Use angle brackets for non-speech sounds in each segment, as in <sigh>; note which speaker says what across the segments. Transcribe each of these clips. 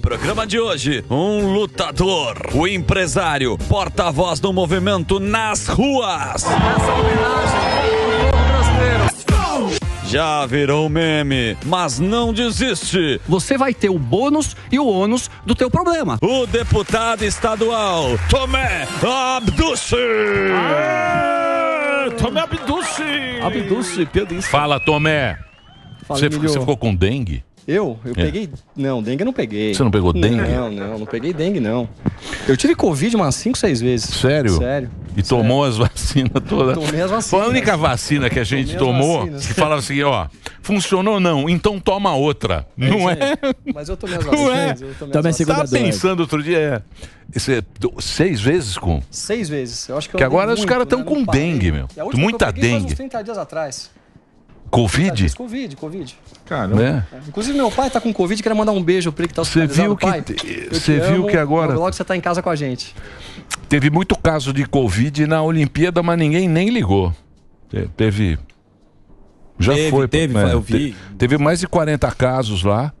Speaker 1: Programa de hoje: um lutador, o empresário, porta-voz do movimento nas ruas.
Speaker 2: Essa homenagem povo
Speaker 3: brasileiro.
Speaker 1: Já virou meme, mas não desiste. Você vai ter o bônus e o ônus do teu problema. O deputado estadual Tomé Abduce. Tomé Abduce.
Speaker 4: Abduce, Fala, Tomé. você ficou com dengue? Eu? Eu é. peguei.
Speaker 3: Não, dengue eu não peguei. Você não pegou dengue? Não, não, não peguei dengue, não.
Speaker 4: Eu tive Covid umas 5, 6 vezes. Sério? Sério. E sério. tomou as vacinas todas? Tomei as vacinas. Foi a única vacina que a gente tomou que falava assim: ó, funcionou ou não, então toma outra. É,
Speaker 5: não é? Mas eu tomei as vacinas. Não é? Eu tomei Também segunda Tava tá pensando
Speaker 4: outro dia. É, é seis vezes com?
Speaker 3: Seis vezes. Eu acho que, que agora os caras estão né? com dengue, meu. Muita dengue. Eu 30 dias atrás.
Speaker 4: Covid? Tá, tá,
Speaker 3: Covid, Covid. Caramba. Né? É. Inclusive, meu pai tá com Covid, queria mandar um
Speaker 4: beijo pra ele que tá Você viu que. Você viu amo, que agora. Logo você tá em casa com a gente. Teve muito caso de Covid na Olimpíada, mas ninguém nem ligou. Teve. Já teve, foi, teve, né? eu vi. Teve mais de 40 casos lá.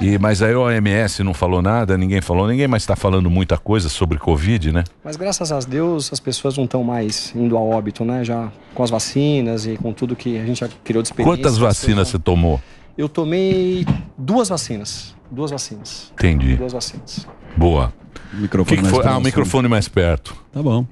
Speaker 4: E, mas aí a OMS não falou nada, ninguém falou, ninguém mais está falando muita coisa sobre Covid, né?
Speaker 3: Mas graças a Deus as pessoas não estão mais indo a óbito, né? Já com as vacinas e com tudo que a gente já
Speaker 4: criou de experiência. Quantas vacinas você tomou?
Speaker 3: Eu tomei duas vacinas. Duas vacinas. Entendi. Duas vacinas.
Speaker 4: Boa. O microfone que que mais Ah, o microfone mais perto. Tá bom.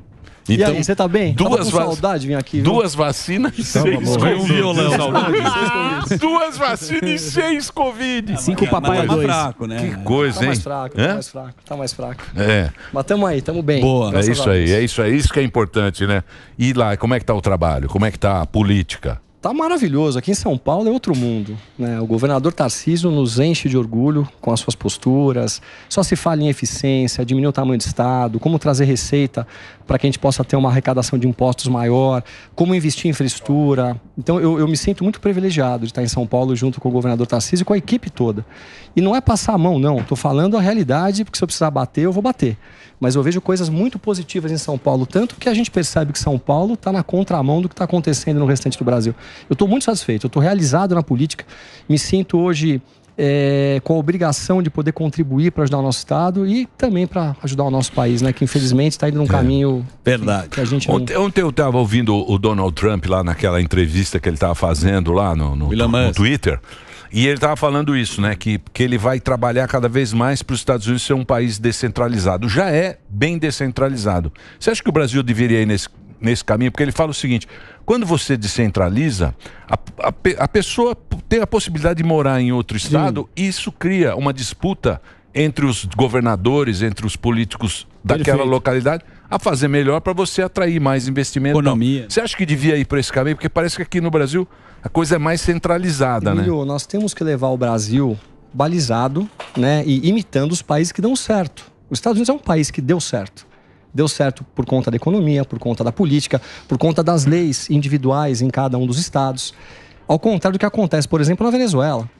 Speaker 4: Então, aí, você tá bem? Duas Tava saudade vim aqui. <laughs> Duas vacinas e seis Covid. Um violão, saudade. duas vacinas e seis
Speaker 3: Covid. Cinco papai é mais fraco, né? Que coisa, tá hein? Mais fraco, tá mais fraco, tá mais fraco. É. Mas tamo aí, tamo
Speaker 4: bem. Boa. É isso aí, é isso aí. Isso que é importante, né? E lá, como é que tá o trabalho? Como é que tá a política?
Speaker 3: Tá maravilhoso. Aqui em São Paulo é outro mundo. Né? O governador Tarcísio nos enche de orgulho com as suas posturas. Só se fala em eficiência, diminuir o tamanho do Estado, como trazer receita para que a gente possa ter uma arrecadação de impostos maior, como investir em infraestrutura. Então eu, eu me sinto muito privilegiado de estar em São Paulo junto com o governador Tarcísio e com a equipe toda. E não é passar a mão, não. Estou falando a realidade, porque se eu precisar bater, eu vou bater. Mas eu vejo coisas muito positivas em São Paulo, tanto que a gente percebe que São Paulo está na contramão do que está acontecendo no restante do Brasil. Eu estou muito satisfeito, eu estou realizado na política, me sinto hoje é, com a obrigação de poder contribuir para ajudar o nosso Estado e também para ajudar o nosso país, né? Que infelizmente está indo num é, caminho
Speaker 4: é, verdade. Que, que, a gente ontem, não... ontem eu estava ouvindo o Donald Trump lá naquela entrevista que ele estava fazendo lá no, no, no Twitter. E ele estava falando isso, né? Que, que ele vai trabalhar cada vez mais para os Estados Unidos ser um país descentralizado. Já é bem descentralizado. Você acha que o Brasil deveria ir nesse, nesse caminho? Porque ele fala o seguinte: quando você descentraliza, a a, pe a pessoa tem a possibilidade de morar em outro estado, Sim. isso cria uma disputa entre os governadores, entre os políticos daquela Perfeito. localidade, a fazer melhor para você atrair mais investimento. Economia. Você acha que devia ir para esse caminho? Porque parece que aqui no Brasil a coisa é mais centralizada, Emilio,
Speaker 3: né? nós temos que levar o Brasil balizado, né, e imitando os países que dão certo. Os Estados Unidos é um país que deu certo. Deu certo por conta da economia, por conta da política, por conta das leis individuais em cada um dos estados. Ao contrário do que acontece, por exemplo, na Venezuela.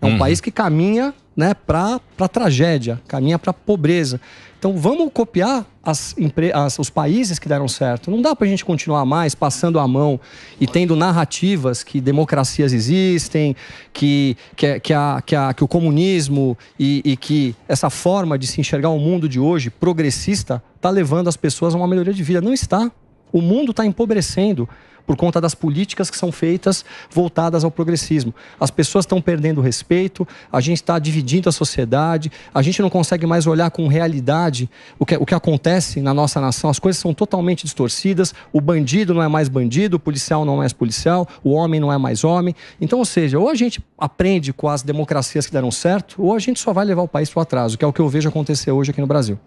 Speaker 3: É um uhum. país que caminha né, para a tragédia, caminha para a pobreza. Então vamos copiar as, as, os países que deram certo. Não dá para a gente continuar mais passando a mão e tendo narrativas que democracias existem, que, que, é, que, a, que, a, que o comunismo e, e que essa forma de se enxergar o mundo de hoje, progressista, está levando as pessoas a uma melhoria de vida. Não está. O mundo está empobrecendo por conta das políticas que são feitas voltadas ao progressismo. As pessoas estão perdendo o respeito, a gente está dividindo a sociedade, a gente não consegue mais olhar com realidade o que, o que acontece na nossa nação. As coisas são totalmente distorcidas, o bandido não é mais bandido, o policial não é mais policial, o homem não é mais homem. Então, ou seja, ou a gente aprende com as democracias que deram certo, ou a gente só vai levar o país para o atraso, que é o que eu vejo acontecer hoje aqui no Brasil.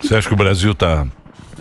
Speaker 4: Você acha que o Brasil está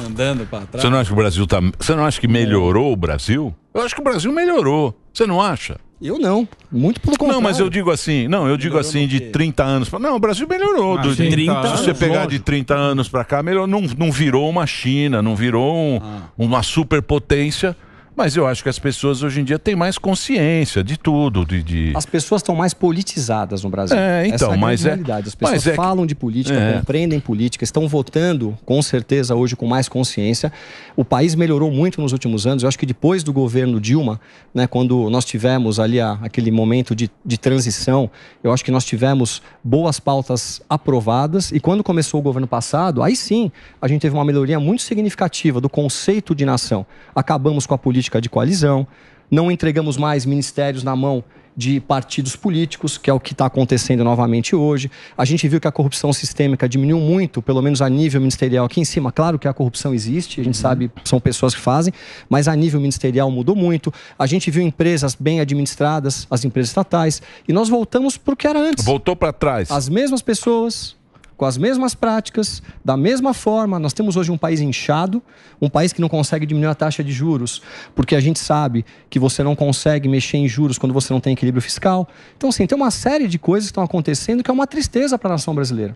Speaker 4: Andando para trás. Você não acha que o Brasil tá. Você não acha que melhorou o Brasil? Eu acho que o Brasil melhorou. Você não acha? Eu não. Muito pelo contrário. Não, mas eu digo assim, não, eu digo assim de 30 anos. Pra... Não, o Brasil melhorou. Ah, do, de, 30 anos, se você pegar lógico. de 30 anos para cá, melhor, não, não virou uma China, não virou um, ah. uma superpotência, mas eu acho que as pessoas hoje em dia têm mais consciência de tudo. De, de... As pessoas estão mais politizadas no Brasil. É, então, Essa é então, mas é. As pessoas mas é... falam
Speaker 3: de política, é. compreendem política, estão votando, com certeza, hoje com mais consciência. O país melhorou muito nos últimos anos. Eu acho que depois do governo Dilma, né, quando nós tivemos ali a, aquele momento de, de transição, eu acho que nós tivemos boas pautas aprovadas. E quando começou o governo passado, aí sim a gente teve uma melhoria muito significativa do conceito de nação. Acabamos com a política política de coalizão, não entregamos mais ministérios na mão de partidos políticos, que é o que está acontecendo novamente hoje. A gente viu que a corrupção sistêmica diminuiu muito, pelo menos a nível ministerial aqui em cima. Claro que a corrupção existe, a gente uhum. sabe, são pessoas que fazem, mas a nível ministerial mudou muito. A gente viu empresas bem administradas, as empresas estatais, e nós voltamos para o que era antes. Voltou para trás. As mesmas pessoas, com as mesmas práticas, da mesma forma. Nós temos hoje um país inchado, um país que não consegue diminuir a taxa de juros, porque a gente sabe que você não consegue mexer em juros quando você não tem equilíbrio fiscal. Então, assim, tem uma série de coisas que estão acontecendo que é uma tristeza para a nação brasileira.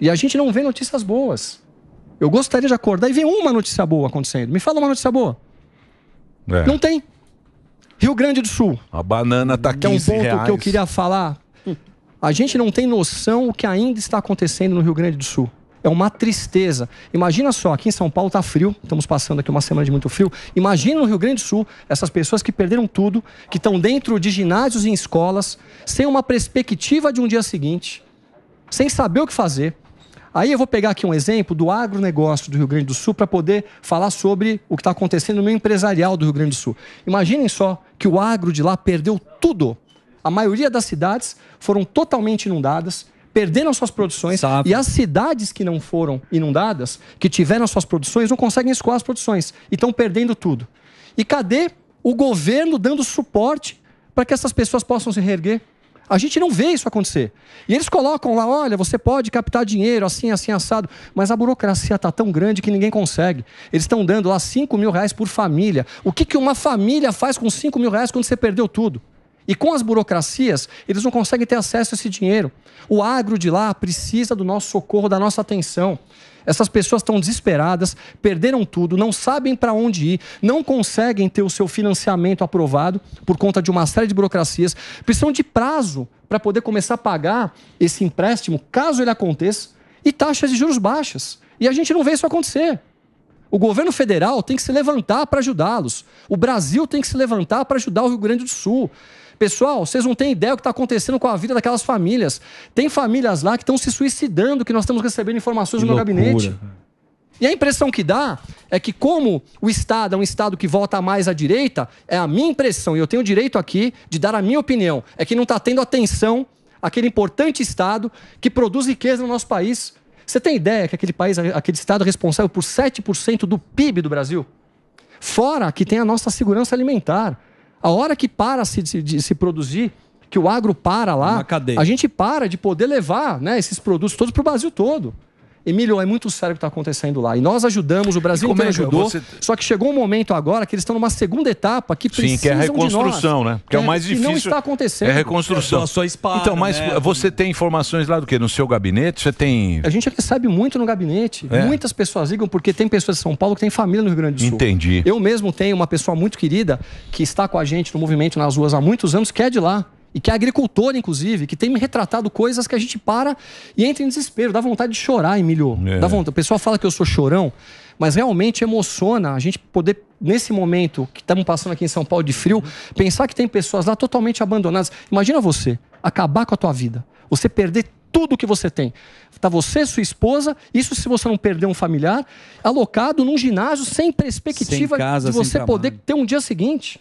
Speaker 3: E a gente não vê notícias boas. Eu gostaria de acordar e ver uma notícia boa acontecendo. Me fala uma notícia boa. É. Não tem. Rio Grande do Sul.
Speaker 4: A banana tá 15 Que é um ponto reais. que eu
Speaker 3: queria falar a gente não tem noção o que ainda está acontecendo no Rio Grande do Sul. É uma tristeza. Imagina só, aqui em São Paulo está frio, estamos passando aqui uma semana de muito frio. Imagina no Rio Grande do Sul essas pessoas que perderam tudo, que estão dentro de ginásios e em escolas, sem uma perspectiva de um dia seguinte, sem saber o que fazer. Aí eu vou pegar aqui um exemplo do agronegócio do Rio Grande do Sul para poder falar sobre o que está acontecendo no empresarial do Rio Grande do Sul. Imaginem só que o agro de lá perdeu tudo a maioria das cidades foram totalmente inundadas, perderam suas produções. Sabe. E as cidades que não foram inundadas, que tiveram suas produções, não conseguem escoar as produções e estão perdendo tudo. E cadê o governo dando suporte para que essas pessoas possam se reerguer? A gente não vê isso acontecer. E eles colocam lá, olha, você pode captar dinheiro assim, assim, assado. Mas a burocracia está tão grande que ninguém consegue. Eles estão dando lá 5 mil reais por família. O que, que uma família faz com 5 mil reais quando você perdeu tudo? E com as burocracias, eles não conseguem ter acesso a esse dinheiro. O agro de lá precisa do nosso socorro, da nossa atenção. Essas pessoas estão desesperadas, perderam tudo, não sabem para onde ir, não conseguem ter o seu financiamento aprovado por conta de uma série de burocracias, precisam de prazo para poder começar a pagar esse empréstimo, caso ele aconteça, e taxas de juros baixas. E a gente não vê isso acontecer. O governo federal tem que se levantar para ajudá-los. O Brasil tem que se levantar para ajudar o Rio Grande do Sul. Pessoal, vocês não têm ideia o que está acontecendo com a vida daquelas famílias. Tem famílias lá que estão se suicidando, que nós estamos recebendo informações que no meu gabinete. E a impressão que dá é que, como o Estado é um Estado que volta mais à direita, é a minha impressão, e eu tenho o direito aqui de dar a minha opinião, é que não está tendo atenção aquele importante Estado que produz riqueza no nosso país. Você tem ideia que aquele país, aquele Estado é responsável por 7% do PIB do Brasil? Fora que tem a nossa segurança alimentar. A hora que para se, de, de se produzir, que o agro para lá, é a gente para de poder levar né, esses produtos todos para o Brasil todo. Emílio, é muito sério o que está acontecendo lá. E nós ajudamos, o Brasil também é ajudou. Você... Só que chegou um momento agora que eles estão numa segunda etapa que precisa Sim, que é a reconstrução, né? Que é, é o mais difícil. não está acontecendo. É reconstrução. É, só espalha, então, mas né? você
Speaker 4: tem informações lá do que? No seu gabinete? Você tem...
Speaker 3: A gente recebe muito no gabinete. É. Muitas pessoas ligam porque tem pessoas de São Paulo que têm família no Rio Grande do Sul. Entendi. Eu mesmo tenho uma pessoa muito querida que está com a gente no movimento nas ruas há muitos anos, que é de lá e que é agricultor, inclusive, que tem me retratado coisas que a gente para e entra em desespero. Dá vontade de chorar, Emílio. É. Dá vontade. O pessoal fala que eu sou chorão, mas realmente emociona a gente poder, nesse momento que estamos passando aqui em São Paulo de frio, pensar que tem pessoas lá totalmente abandonadas. Imagina você acabar com a tua vida, você perder tudo que você tem. Está você, sua esposa, isso se você não perder um familiar, alocado num ginásio sem perspectiva sem casa, de você poder ter um dia seguinte.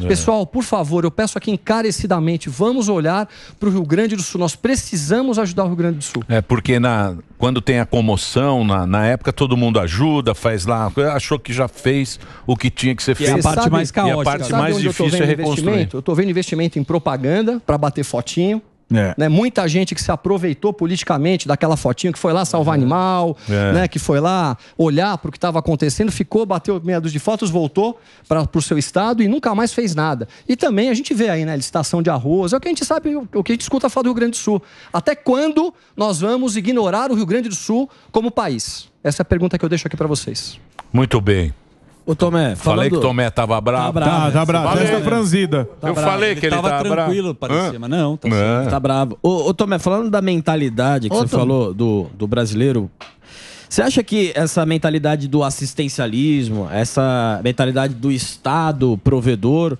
Speaker 3: É. Pessoal, por favor, eu peço aqui encarecidamente, vamos olhar para o Rio Grande do Sul. Nós precisamos
Speaker 4: ajudar o Rio Grande do Sul. É porque na, quando tem a comoção, na, na época todo mundo ajuda, faz lá, achou que já fez o que tinha que ser feito. E a parte sabe, mais caótica. E a parte mais difícil é
Speaker 3: reconstruir. Eu estou vendo investimento em propaganda para bater fotinho é. Né? Muita gente que se aproveitou politicamente daquela fotinha que foi lá salvar é. animal, é. Né? que foi lá olhar para o que estava acontecendo, ficou, bateu meia dúzia de fotos, voltou para o seu estado e nunca mais fez nada. E também a gente vê aí, né, licitação de arroz, é o que a gente sabe, o que a gente escuta falar do Rio Grande do Sul. Até quando nós vamos ignorar o Rio Grande do Sul como país? Essa é a pergunta que eu deixo aqui para vocês.
Speaker 4: Muito bem.
Speaker 5: Ô Tomé, falei que Tomé tava bravo. Tá bravo, tá, tá né? bravo. Falei, tá franzida. Tá eu bravo. falei ele que ele tava, tava tranquilo, bravo. parecia, mas não, tá, não. É. tá bravo. Ô, ô, Tomé, falando da mentalidade que ô, você Tom... falou do, do brasileiro, você acha que essa mentalidade do assistencialismo, essa mentalidade do Estado provedor,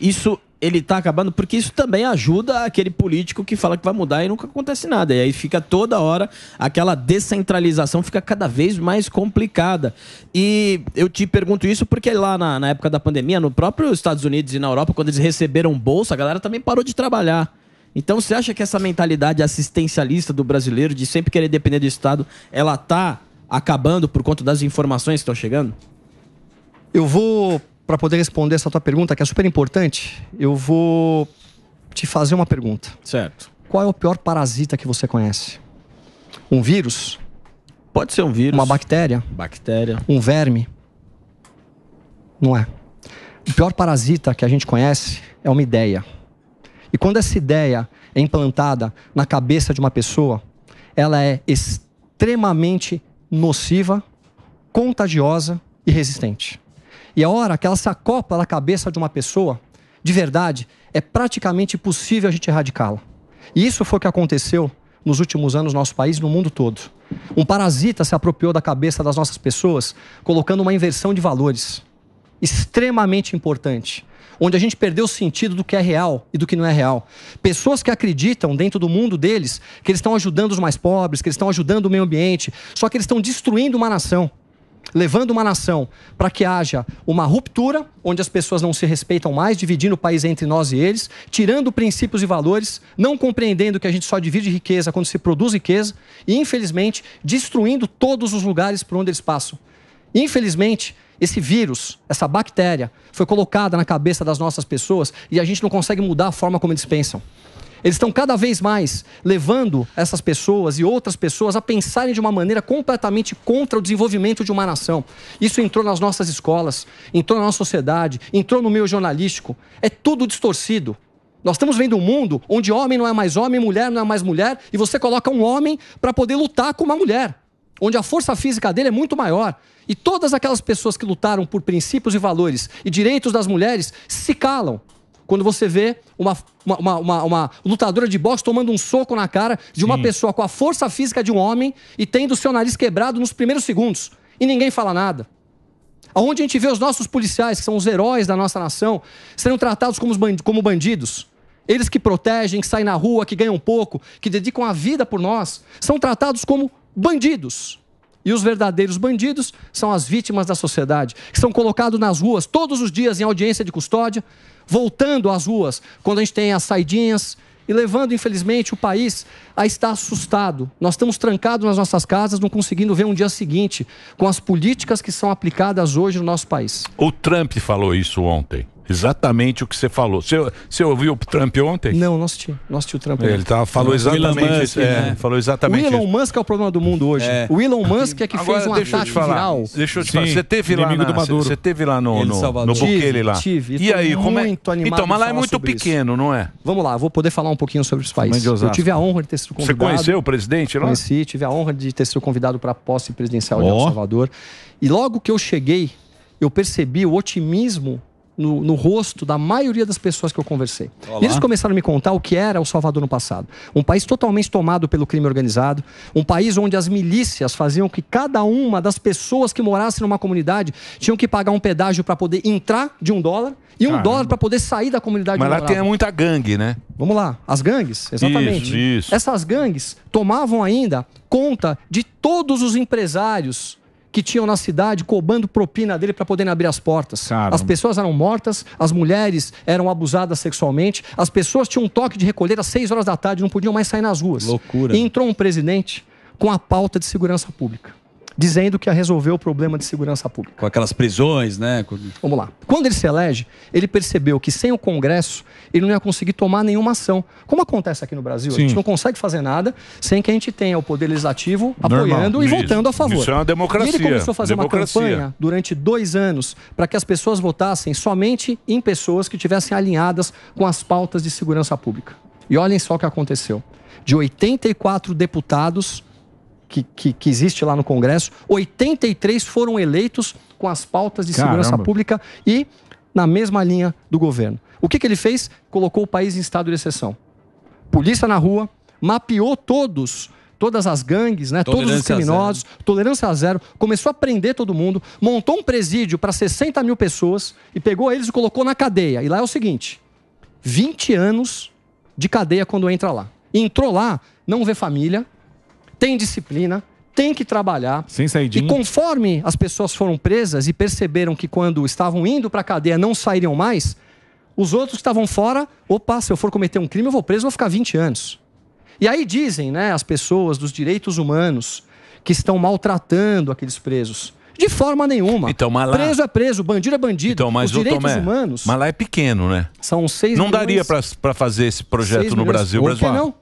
Speaker 5: isso ele está acabando, porque isso também ajuda aquele político que fala que vai mudar e nunca acontece nada. E aí fica toda hora aquela descentralização fica cada vez mais complicada. E eu te pergunto isso porque lá na, na época da pandemia, no próprio Estados Unidos e na Europa, quando eles receberam bolsa, a galera também parou de trabalhar. Então você acha que essa mentalidade assistencialista do brasileiro de sempre querer depender do Estado, ela tá acabando por conta das informações que estão chegando?
Speaker 3: Eu vou para poder responder essa tua pergunta, que é super importante, eu vou te fazer uma pergunta. Certo. Qual é o pior parasita que você conhece? Um vírus?
Speaker 5: Pode ser um vírus. Uma bactéria? Bactéria.
Speaker 3: Um verme? Não é. O pior parasita que a gente conhece é uma ideia. E quando essa ideia é implantada na cabeça de uma pessoa, ela é extremamente nociva, contagiosa e resistente. E a hora que ela se acopla na cabeça de uma pessoa, de verdade, é praticamente impossível a gente erradicá-la. E isso foi o que aconteceu nos últimos anos no nosso país e no mundo todo. Um parasita se apropriou da cabeça das nossas pessoas, colocando uma inversão de valores extremamente importante, onde a gente perdeu o sentido do que é real e do que não é real. Pessoas que acreditam dentro do mundo deles que eles estão ajudando os mais pobres, que eles estão ajudando o meio ambiente, só que eles estão destruindo uma nação levando uma nação para que haja uma ruptura, onde as pessoas não se respeitam mais, dividindo o país entre nós e eles, tirando princípios e valores, não compreendendo que a gente só divide riqueza quando se produz riqueza e, infelizmente, destruindo todos os lugares por onde eles passam. Infelizmente, esse vírus, essa bactéria, foi colocada na cabeça das nossas pessoas e a gente não consegue mudar a forma como eles pensam. Eles estão cada vez mais levando essas pessoas e outras pessoas a pensarem de uma maneira completamente contra o desenvolvimento de uma nação. Isso entrou nas nossas escolas, entrou na nossa sociedade, entrou no meio jornalístico. É tudo distorcido. Nós estamos vendo um mundo onde homem não é mais homem, mulher não é mais mulher, e você coloca um homem para poder lutar com uma mulher, onde a força física dele é muito maior. E todas aquelas pessoas que lutaram por princípios e valores e direitos das mulheres se calam quando você vê uma, uma, uma, uma lutadora de boxe tomando um soco na cara de Sim. uma pessoa com a força física de um homem e tendo seu nariz quebrado nos primeiros segundos. E ninguém fala nada. Aonde a gente vê os nossos policiais, que são os heróis da nossa nação, sendo tratados como bandidos. Eles que protegem, que saem na rua, que ganham pouco, que dedicam a vida por nós, são tratados como bandidos. E os verdadeiros bandidos são as vítimas da sociedade, que são colocados nas ruas todos os dias em audiência de custódia, voltando às ruas quando a gente tem as saidinhas e levando, infelizmente, o país a estar assustado. Nós estamos trancados nas nossas casas, não conseguindo ver um dia seguinte com as políticas que são aplicadas hoje no nosso país.
Speaker 4: O Trump falou isso ontem. Exatamente o que você falou. Você, você ouviu o Trump ontem?
Speaker 3: Não, não assisti. Não assisti o Trump. É, ele tava falou, exatamente, Musk, é, né? falou exatamente O Elon isso. Musk é o problema do mundo hoje. É. O Elon Musk é que Agora, fez um deixa ataque falar. viral. Deixa eu te
Speaker 4: Sim, falar. Você teve lá, na, Você teve lá no, no, no, no lá. Tive, e, e aí, como é? Então,
Speaker 3: mas lá é muito pequeno,
Speaker 4: isso. não é? Vamos
Speaker 3: lá, vou poder falar um pouquinho sobre os países. Eu tive a honra de ter sido convidado. Você conheceu o presidente lá? Conheci, tive a honra de ter sido convidado para a posse presidencial oh. de El Salvador. E logo que eu cheguei, eu percebi o otimismo no, no, rosto da maioria das pessoas que eu conversei. E eles começaram a me contar o que era El Salvador no passado. Um país totalmente tomado pelo crime organizado, um país onde as milícias faziam que cada uma das pessoas que morassem numa comunidade tinham que pagar um pedágio para poder entrar de um dólar e um dólar para poder sair da comunidade. Mas lá tem muita
Speaker 4: gangue, né? Vamos lá, as gangues, exatamente. Isso, isso.
Speaker 3: Essas gangues tomavam ainda conta de todos os empresários que tinham na cidade cobrando propina dele para poderem abrir as portas. Caramba. As pessoas eram mortas, as mulheres eram abusadas sexualmente, as pessoas tinham um toque de recolher às 6 horas da tarde, não podiam mais sair nas ruas. Loucura. E entrou um presidente com a pauta de segurança pública dizendo que ia resolver o problema de segurança
Speaker 1: pública. Com aquelas prisões, né? Vamos lá.
Speaker 3: Quando ele se elege, ele percebeu que sem o Congresso ele não ia conseguir tomar nenhuma ação. Como acontece aqui no Brasil, Sim. a gente não consegue fazer nada sem que a gente tenha o poder legislativo Normal. apoiando e votando a favor. Isso é uma democracia. E ele começou a fazer democracia. uma campanha durante dois anos para que as pessoas votassem somente em pessoas que tivessem alinhadas com as pautas de segurança pública. E olhem só o que aconteceu. De 84 deputados, que, que, que, existe lá no Congresso, 83 foram eleitos com as pautas de Caramba. segurança pública e na mesma linha do governo. O que, que ele fez? Colocou o país em estado de exceção. Polícia na rua, mapeou todos todas as gangues, né? todos os criminosos, a tolerância a zero, começou a prender todo mundo, montou um presídio para 60 mil pessoas e pegou eles e colocou na cadeia. E lá é o seguinte: 20 anos de cadeia quando entra lá. Entrou lá, não vê família, tem disciplina, tem que trabalhar. Sem saidinha. E conforme as pessoas foram presas e perceberam que quando estavam indo para a cadeia não sairiam mais, os outros que estavam fora, opa, se eu for cometer um crime, eu vou preso, vou ficar 20 anos. E aí dizem, né, as pessoas dos direitos humanos que estão maltratando aqueles presos. De forma
Speaker 4: nenhuma. Então, lá... Preso é preso, bandido é bandido. Então, mas Os direitos Tomé, humanos. Mas lá é pequeno, né? São seis Não milhões... daria para fazer esse projeto no Brasil. Por que não?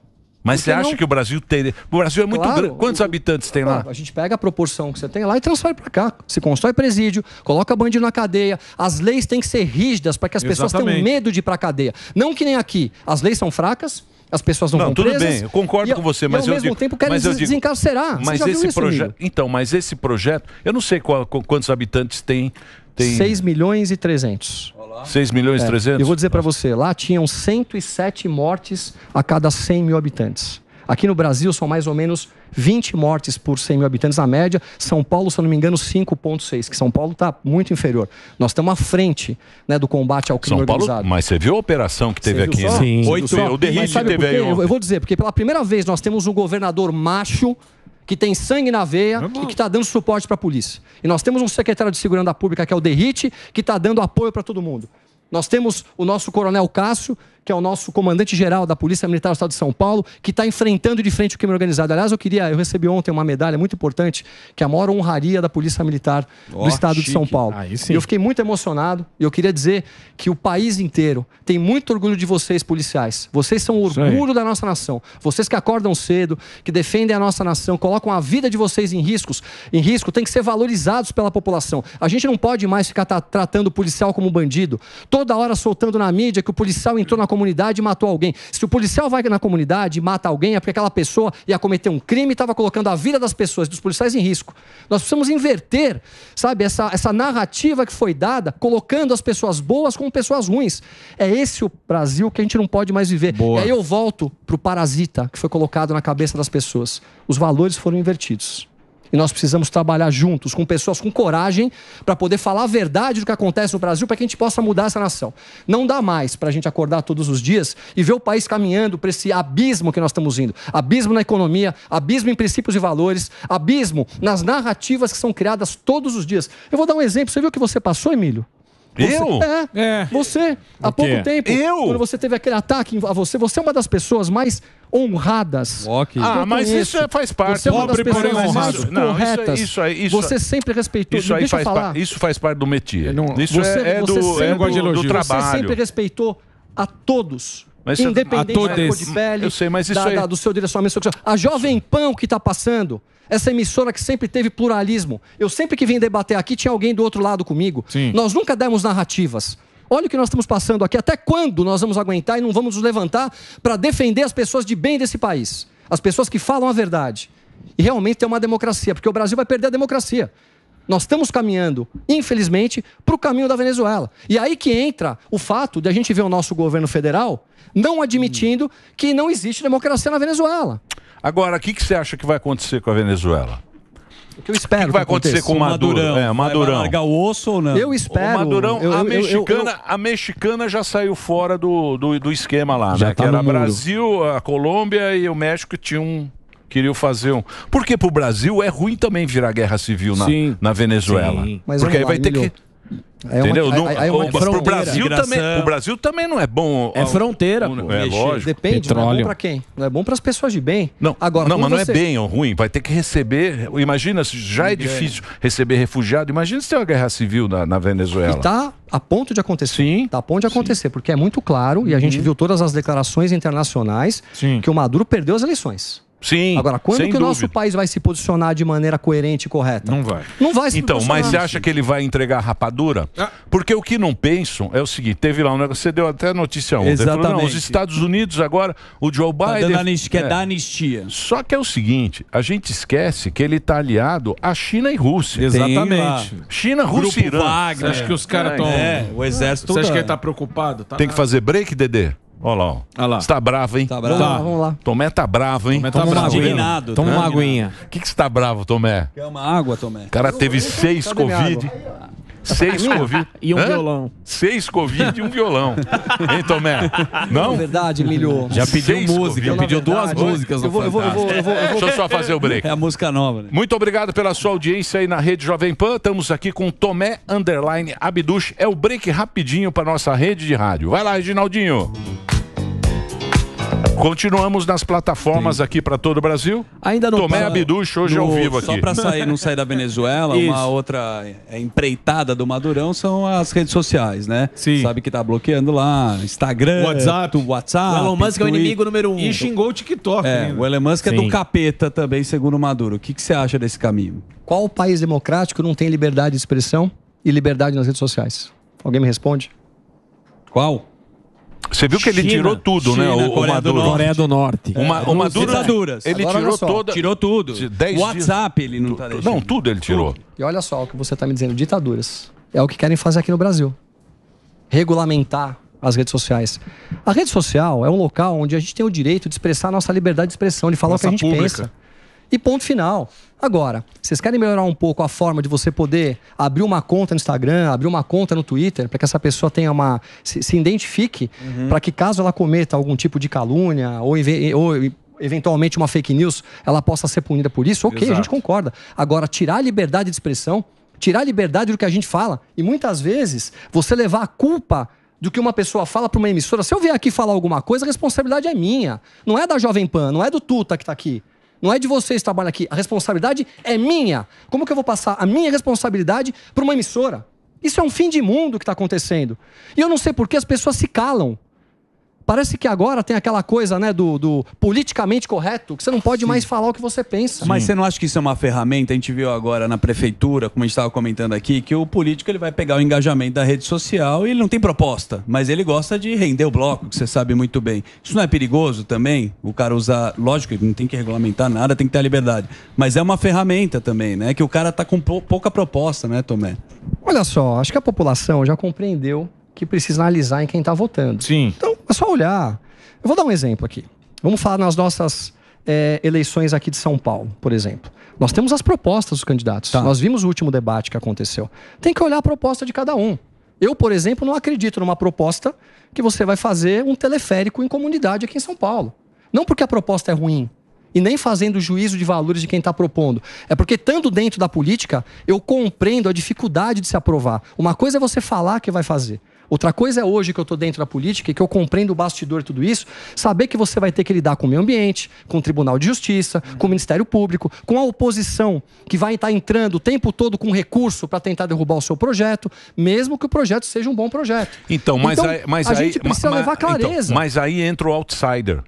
Speaker 4: Mas você acha não... que o Brasil tem. O Brasil é muito claro, grande. Quantos o, habitantes tem lá? A
Speaker 3: gente pega a proporção que você tem lá e transfere para cá. Se constrói presídio, coloca bandido na cadeia. As leis têm que ser rígidas para que as Exatamente. pessoas tenham medo de ir para cadeia. Não que nem aqui. As leis são fracas, as pessoas não, não vão tudo presas, bem, eu concordo e,
Speaker 4: com você, mas e ao eu mesmo digo, tempo querem des desencarcerar. Mas esse projeto, então, mas esse projeto, eu não sei qual, quantos habitantes tem, tem 6
Speaker 3: milhões e 300.
Speaker 4: 6 milhões e é. 300? Eu vou
Speaker 3: dizer para você, lá tinham 107 mortes a cada 100 mil habitantes. Aqui no Brasil são mais ou menos 20 mortes por 100 mil habitantes na média. São Paulo, se eu não me engano, 5,6, que São Paulo está muito inferior. Nós estamos à frente né, do combate ao crime São Paulo, organizado.
Speaker 4: Mas você viu a operação que teve aqui, né? Sim. Oito, o Derrite teve aí. Eu
Speaker 3: vou dizer, porque pela primeira vez nós temos um governador macho que tem sangue na veia e que está dando suporte para a polícia. E nós temos um secretário de Segurança Pública, que é o Derrite, que está dando apoio para todo mundo. Nós temos o nosso coronel Cássio, que é o nosso comandante-geral da Polícia Militar do Estado de São Paulo, que está enfrentando de frente o crime organizado. Aliás, eu queria, eu recebi ontem uma medalha muito importante, que é a maior honraria da Polícia Militar oh, do Estado chique. de São Paulo. E eu fiquei muito emocionado e eu queria dizer que o país inteiro tem muito orgulho de vocês, policiais. Vocês são o orgulho da nossa nação. Vocês que acordam cedo, que defendem a nossa nação, colocam a vida de vocês em riscos, em risco, tem que ser valorizados pela população. A gente não pode mais ficar tratando o policial como bandido. Toda hora soltando na mídia que o policial entrou na comunidade e matou alguém. Se o policial vai na comunidade e mata alguém, é porque aquela pessoa ia cometer um crime e estava colocando a vida das pessoas, dos policiais, em risco. Nós precisamos inverter, sabe, essa, essa narrativa que foi dada, colocando as pessoas boas como pessoas ruins. É esse o Brasil que a gente não pode mais viver. Boa. E aí eu volto para o parasita que foi colocado na cabeça das pessoas. Os valores foram invertidos e nós precisamos trabalhar juntos, com pessoas com coragem, para poder falar a verdade do que acontece no Brasil, para que a gente possa mudar essa nação. Não dá mais para a gente acordar todos os dias e ver o país caminhando para esse abismo que nós estamos indo abismo na economia, abismo em princípios e valores, abismo nas narrativas que são criadas todos os dias. Eu vou dar um exemplo. Você viu o que você passou, Emílio? Você, eu? É, é. Você, há pouco tempo, eu? quando você teve aquele ataque a você, você é uma das pessoas mais honradas.
Speaker 1: Okay. Ah, mas isso é, faz parte. Você é uma das pessoas honradas, não, corretas. Isso, isso, isso, você sempre respeitou. Isso aí deixa faz
Speaker 3: falar.
Speaker 4: Isso faz parte do metier. Não, isso você, é, é do, é sempre, é do, do trabalho. Você sempre
Speaker 3: respeitou a todos. Mas independente da cor de hum, pele, eu sei, mas isso da, aí... da, do seu direcionamento A Jovem pão que está passando essa emissora que sempre teve pluralismo. Eu sempre que vim debater aqui tinha alguém do outro lado comigo. Sim. Nós nunca demos narrativas. Olha o que nós estamos passando aqui. Até quando nós vamos aguentar e não vamos nos levantar para defender as pessoas de bem desse país? As pessoas que falam a verdade. E realmente é uma democracia, porque o Brasil vai perder a democracia. Nós estamos caminhando, infelizmente, para o caminho da Venezuela. E aí que entra o fato de a gente ver o nosso governo federal não admitindo que não existe democracia na Venezuela.
Speaker 4: Agora, o que, que você acha que vai acontecer com a Venezuela? O que eu espero. que, que vai acontecer com o Maduro? Madurão. É, Madurão. Vai largar o
Speaker 1: osso ou não? Eu espero. O Madurão, eu, eu, a, mexicana, eu,
Speaker 4: a mexicana já saiu fora do, do, do esquema lá, já né? Tá que era Brasil, a Colômbia e o México tinham um queriam fazer um. Porque pro Brasil é ruim também virar guerra civil na, Sim. na Venezuela. Sim. Mas Porque aí vai lá, ter milho. que é Uma, é, é uma o, Brasil também, o Brasil também não é bom. É fronteira, um, pô. É lógico. Depende, Petróleo. não é bom para
Speaker 3: quem? Não é bom para as pessoas de bem. Não, Agora, não mas você... não é bem
Speaker 4: ou ruim. Vai ter que receber. Imagina, se já é difícil receber refugiado. Imagina se tem uma guerra civil na, na Venezuela.
Speaker 3: Está a ponto de acontecer. Sim. Está a ponto de acontecer, Sim. porque é muito claro, e a gente uhum. viu todas as declarações internacionais, Sim. que o Maduro perdeu as eleições.
Speaker 4: Sim. Agora, quando que dúvida. o nosso
Speaker 3: país vai se posicionar de maneira coerente e correta? Não vai.
Speaker 4: Não vai se Então, mas você acha que ele vai entregar rapadura? Ah. Porque o que não pensam é o seguinte: teve lá um negócio, você deu até notícia ontem. Exatamente. Falou, não, os Estados Unidos agora, o Joe tá Biden. Tá anistia, quer é. dar
Speaker 1: anistia. Só que é o
Speaker 4: seguinte: a gente esquece que ele está aliado à China e Rússia. Exatamente. China, Rússia e Irã. Wagner. Acho que os caras estão. É. é, o exército. Você acha que ele está preocupado? Tá Tem nada. que fazer break, Dedê? Olha lá, Olha lá. Você tá bravo, hein? Tá bravo. Vamos lá, tá. vamos lá. Tomé tá bravo, hein? Tomé tá Toma bravo. Né? Toma uma aguinha. O que, que você tá bravo, Tomé? Quer
Speaker 1: uma água, Tomé? O cara teve seis Covid. Seis Covid. e um Hã? violão.
Speaker 4: Seis Covid e um violão. Hein, Tomé? Não? É verdade, Emílio. Já pediu Seis música, COVID. É pediu duas músicas. Eu vou, eu vou, eu vou, eu vou,
Speaker 1: Deixa eu só fazer o break. É a música nova. Né? Muito obrigado pela
Speaker 4: sua audiência aí na Rede Jovem Pan. Estamos aqui com Tomé Underline Abdush. É o break rapidinho para nossa rede de rádio. Vai lá, Reginaldinho. Continuamos nas plataformas Sim. aqui para todo o Brasil.
Speaker 1: Ainda não Tomé para... Tá hoje no... ao vivo aqui. Só para sair, não sair da Venezuela, uma outra empreitada do Madurão são as redes sociais, né? Sim. Sabe que tá bloqueando lá, Instagram, WhatsApp, WhatsApp. O Elon Musk é o inimigo número um. E xingou o TikTok. É, o Elon Musk Sim. é do capeta também, segundo o Maduro. O que, que você acha desse caminho? Qual país democrático não tem liberdade de expressão
Speaker 3: e liberdade nas redes sociais? Alguém me responde?
Speaker 1: Qual? Você viu que ele China, tirou tudo, né, China, né? O, Coreia o Maduro. Do Coreia do Norte. É. Uma, é, uma o Ditaduras. Ele Agora tirou tudo. Tirou tudo. O WhatsApp ele não tá deixando. Não, tudo ele tirou.
Speaker 3: E olha só o que você está me dizendo: ditaduras. É o que querem fazer aqui no Brasil. Regulamentar as redes sociais. A rede social é um local onde a gente tem o direito de expressar a nossa liberdade de expressão, de falar nossa o que a gente pública. pensa e ponto final. Agora, vocês querem melhorar um pouco a forma de você poder abrir uma conta no Instagram, abrir uma conta no Twitter, para que essa pessoa tenha uma. se, se identifique, uhum. para que caso ela cometa algum tipo de calúnia ou, ou eventualmente uma fake news, ela possa ser punida por isso? Ok, Exato. a gente concorda. Agora, tirar a liberdade de expressão, tirar a liberdade do que a gente fala, e muitas vezes você levar a culpa do que uma pessoa fala para uma emissora. Se eu vier aqui falar alguma coisa, a responsabilidade é minha. Não é da Jovem Pan, não é do Tuta que está aqui. Não é de vocês que trabalham aqui. A responsabilidade é minha. Como que eu vou passar a minha responsabilidade para uma emissora? Isso é um fim de mundo que está acontecendo. E eu não sei por que as pessoas se calam. Parece que agora tem aquela coisa, né, do, do politicamente correto, que você não pode Sim. mais falar o que você pensa. Mas você
Speaker 1: não acha que isso é uma ferramenta? A gente viu agora na prefeitura, como a gente estava comentando aqui, que o político ele vai pegar o engajamento da rede social e ele não tem proposta, mas ele gosta de render o bloco, que você sabe muito bem. Isso não é perigoso também? O cara usar, lógico, ele não tem que regulamentar nada, tem que ter a liberdade, mas é uma ferramenta também, né, que o cara está com pouca proposta, né, Tomé?
Speaker 3: Olha só, acho que a população já compreendeu que precisa analisar em quem está votando. Sim. Então, é só olhar. Eu vou dar um exemplo aqui. Vamos falar nas nossas é, eleições aqui de São Paulo, por exemplo. Nós temos as propostas dos candidatos. Tá. Nós vimos o último debate que aconteceu. Tem que olhar a proposta de cada um. Eu, por exemplo, não acredito numa proposta que você vai fazer um teleférico em comunidade aqui em São Paulo. Não porque a proposta é ruim, e nem fazendo juízo de valores de quem está propondo. É porque, tanto dentro da política, eu compreendo a dificuldade de se aprovar. Uma coisa é você falar que vai fazer, Outra coisa é hoje que eu estou dentro da política e que eu compreendo o bastidor e tudo isso, saber que você vai ter que lidar com o meio ambiente, com o Tribunal de Justiça, com o Ministério Público, com a oposição que vai estar tá entrando o tempo todo com recurso para tentar derrubar o seu projeto, mesmo que o projeto seja um bom projeto.
Speaker 4: Então, mas então, aí, mas a aí, gente precisa mas, levar então, clareza. Então, mas aí entra o outsider.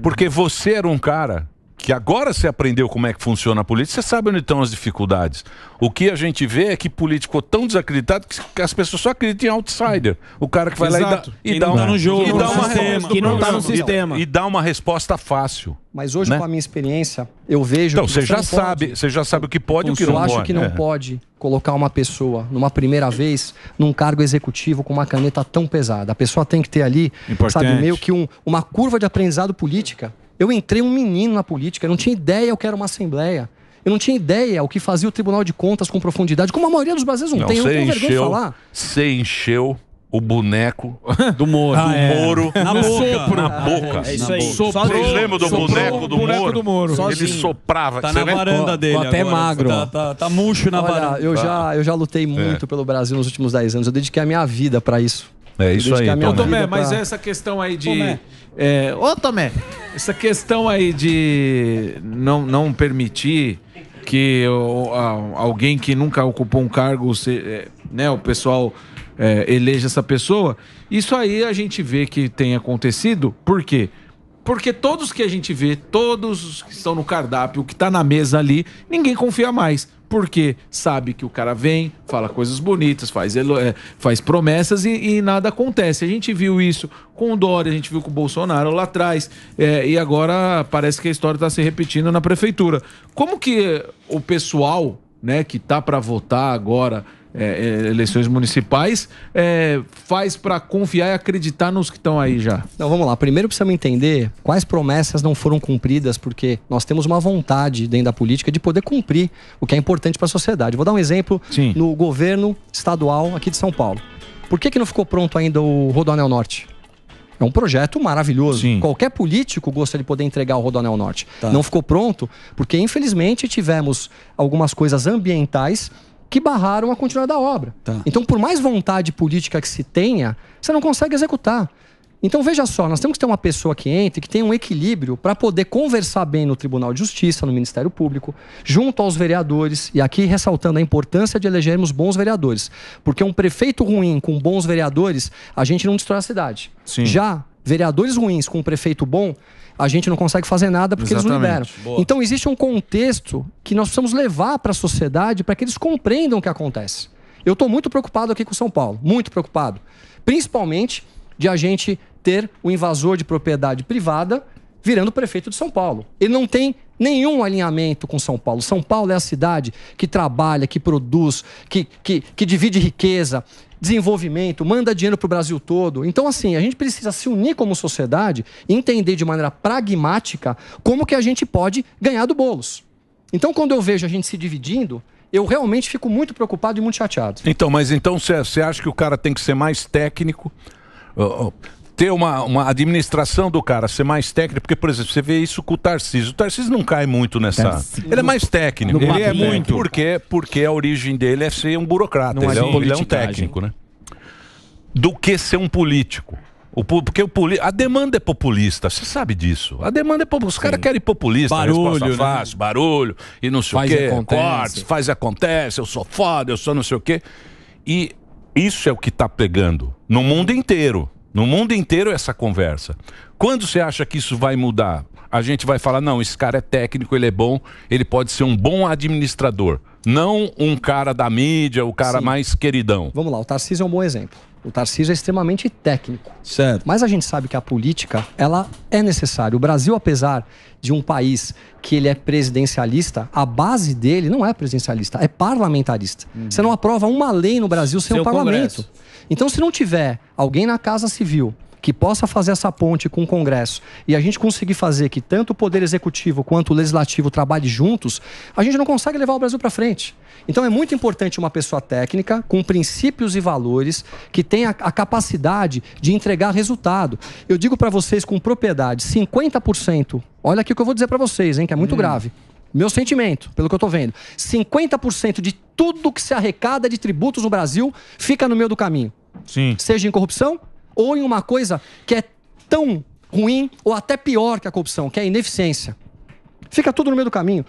Speaker 4: Porque você era um cara que agora você aprendeu como é que funciona a política, você sabe onde estão as dificuldades. O que a gente vê é que político é tão desacreditado que as pessoas só acreditam em outsider. O cara que vai Exato. lá e dá, e dá, um, tá no jogo, e dá tá uma sistema, que não está no sistema. E, dá uma resposta fácil.
Speaker 3: Mas hoje, né? com a minha experiência,
Speaker 4: eu vejo. Então, você já sabe, pode, você já sabe o que pode e o que não pode. Eu acho que não é.
Speaker 3: pode colocar uma pessoa, numa primeira vez, num cargo executivo com uma caneta tão pesada. A pessoa tem que ter ali, Importante. sabe, meio que um, uma curva de aprendizado política eu entrei um menino na política, eu não tinha ideia o que era uma assembleia. Eu não tinha ideia o que fazia o Tribunal de Contas com profundidade, como a maioria dos brasileiros não, não tem. Eu não tenho vergonha de falar.
Speaker 4: Você encheu o boneco <laughs> do Moro. Ah, do é. Moro. Na boca. Na boca. É isso aí. Soprou, Vocês lembram do boneco do, boneco Moro? Do Moro. Ele soprava. Tá Você na lembra? varanda dele Tô até agora. Tá- magro. Tá, tá, tá murcho na Olha, varanda. Eu já,
Speaker 3: eu já lutei é. muito é. pelo Brasil nos últimos 10 anos. Eu dediquei a minha vida para isso. É isso aí, Tomé. Ô, Tomé, mas pra...
Speaker 4: essa questão
Speaker 2: aí de. Tomé. É... Ô, Tomé, essa questão aí de não, não permitir que a, alguém que nunca ocupou um cargo, se, é, né, o pessoal é, eleja essa pessoa. Isso aí a gente vê que tem acontecido, por quê? Porque todos que a gente vê, todos que estão no cardápio, que está na mesa ali, ninguém confia mais porque sabe que o cara vem, fala coisas bonitas, faz, é, faz promessas e, e nada acontece. A gente viu isso com o Dória, a gente viu com o Bolsonaro lá atrás, é, e agora parece que a história está se repetindo na prefeitura. Como que o pessoal né, que tá para votar agora é, é, eleições municipais, é, faz para confiar e acreditar nos que estão aí já?
Speaker 3: Então vamos lá. Primeiro precisamos entender quais promessas não foram cumpridas, porque nós temos uma vontade dentro da política de poder cumprir o que é importante para a sociedade. Vou dar um exemplo Sim. no governo estadual aqui de São Paulo. Por que, que não ficou pronto ainda o Rodoanel Norte? É um projeto maravilhoso. Sim. Qualquer político gosta de poder entregar o Rodoanel Norte. Tá. Não ficou pronto porque, infelizmente, tivemos algumas coisas ambientais que barraram a continuidade da obra. Tá. Então, por mais vontade política que se tenha, você não consegue executar. Então, veja só, nós temos que ter uma pessoa que entre, que tenha um equilíbrio para poder conversar bem no Tribunal de Justiça, no Ministério Público, junto aos vereadores, e aqui ressaltando a importância de elegermos bons vereadores. Porque um prefeito ruim com bons vereadores, a gente não destrói a cidade. Sim. Já vereadores ruins com um prefeito bom, a gente não consegue fazer nada porque Exatamente. eles não liberam. Boa. Então existe um contexto que nós precisamos levar para a sociedade para que eles compreendam o que acontece. Eu estou muito preocupado aqui com São Paulo, muito preocupado. Principalmente de a gente ter o invasor de propriedade privada virando prefeito de São Paulo. Ele não tem nenhum alinhamento com São Paulo. São Paulo é a cidade que trabalha, que produz, que, que, que divide riqueza, desenvolvimento, manda dinheiro para o Brasil todo. Então, assim, a gente precisa se unir como sociedade e entender de maneira pragmática como que a gente pode ganhar do bolos. Então, quando eu vejo a gente se dividindo, eu realmente fico muito preocupado e muito chateado.
Speaker 4: Então, mas então você acha que o cara tem que ser mais técnico? ter uma, uma administração do cara ser mais técnico, porque, por exemplo, você vê isso com o Tarcísio. O Tarcísio não cai muito nessa. Tarcísio. Ele é mais técnico. No ele é muito. Porque, porque a origem dele é ser um burocrata. É ele é um, ele é um técnico, né? Do que ser um político. O, porque o, a demanda é populista, você sabe disso. A demanda é populista. Os caras querem populista, barulho, né? fácil, barulho, e não sei faz o quê, acontece. cortes, faz acontece, eu sou foda, eu sou não sei o quê. E isso é o que está pegando no mundo inteiro. No mundo inteiro é essa conversa. Quando você acha que isso vai mudar? A gente vai falar: não, esse cara é técnico, ele é bom, ele pode ser um bom administrador. Não um cara da mídia, o cara Sim. mais queridão.
Speaker 3: Vamos lá, o Tarcísio é um bom exemplo. O Tarcísio é extremamente técnico. Certo. Mas a gente sabe que a política, ela é necessária. O Brasil, apesar de um país que ele é presidencialista, a base dele não é presidencialista, é parlamentarista. Uhum. Você não aprova uma lei no Brasil sem Seu o parlamento. Congresso. Então, se não tiver alguém na Casa Civil que possa fazer essa ponte com o Congresso e a gente conseguir fazer que tanto o Poder Executivo quanto o Legislativo trabalhem juntos, a gente não consegue levar o Brasil para frente. Então é muito importante uma pessoa técnica, com princípios e valores, que tenha a capacidade de entregar resultado. Eu digo para vocês com propriedade: 50%, olha aqui o que eu vou dizer para vocês, hein, que é muito hum. grave. Meu sentimento, pelo que eu estou vendo, 50% de tudo que se arrecada de tributos no Brasil fica no meio do caminho. Sim. Seja em corrupção, ou em uma coisa que é tão ruim ou até pior que a corrupção, que é a ineficiência. Fica tudo no meio do caminho.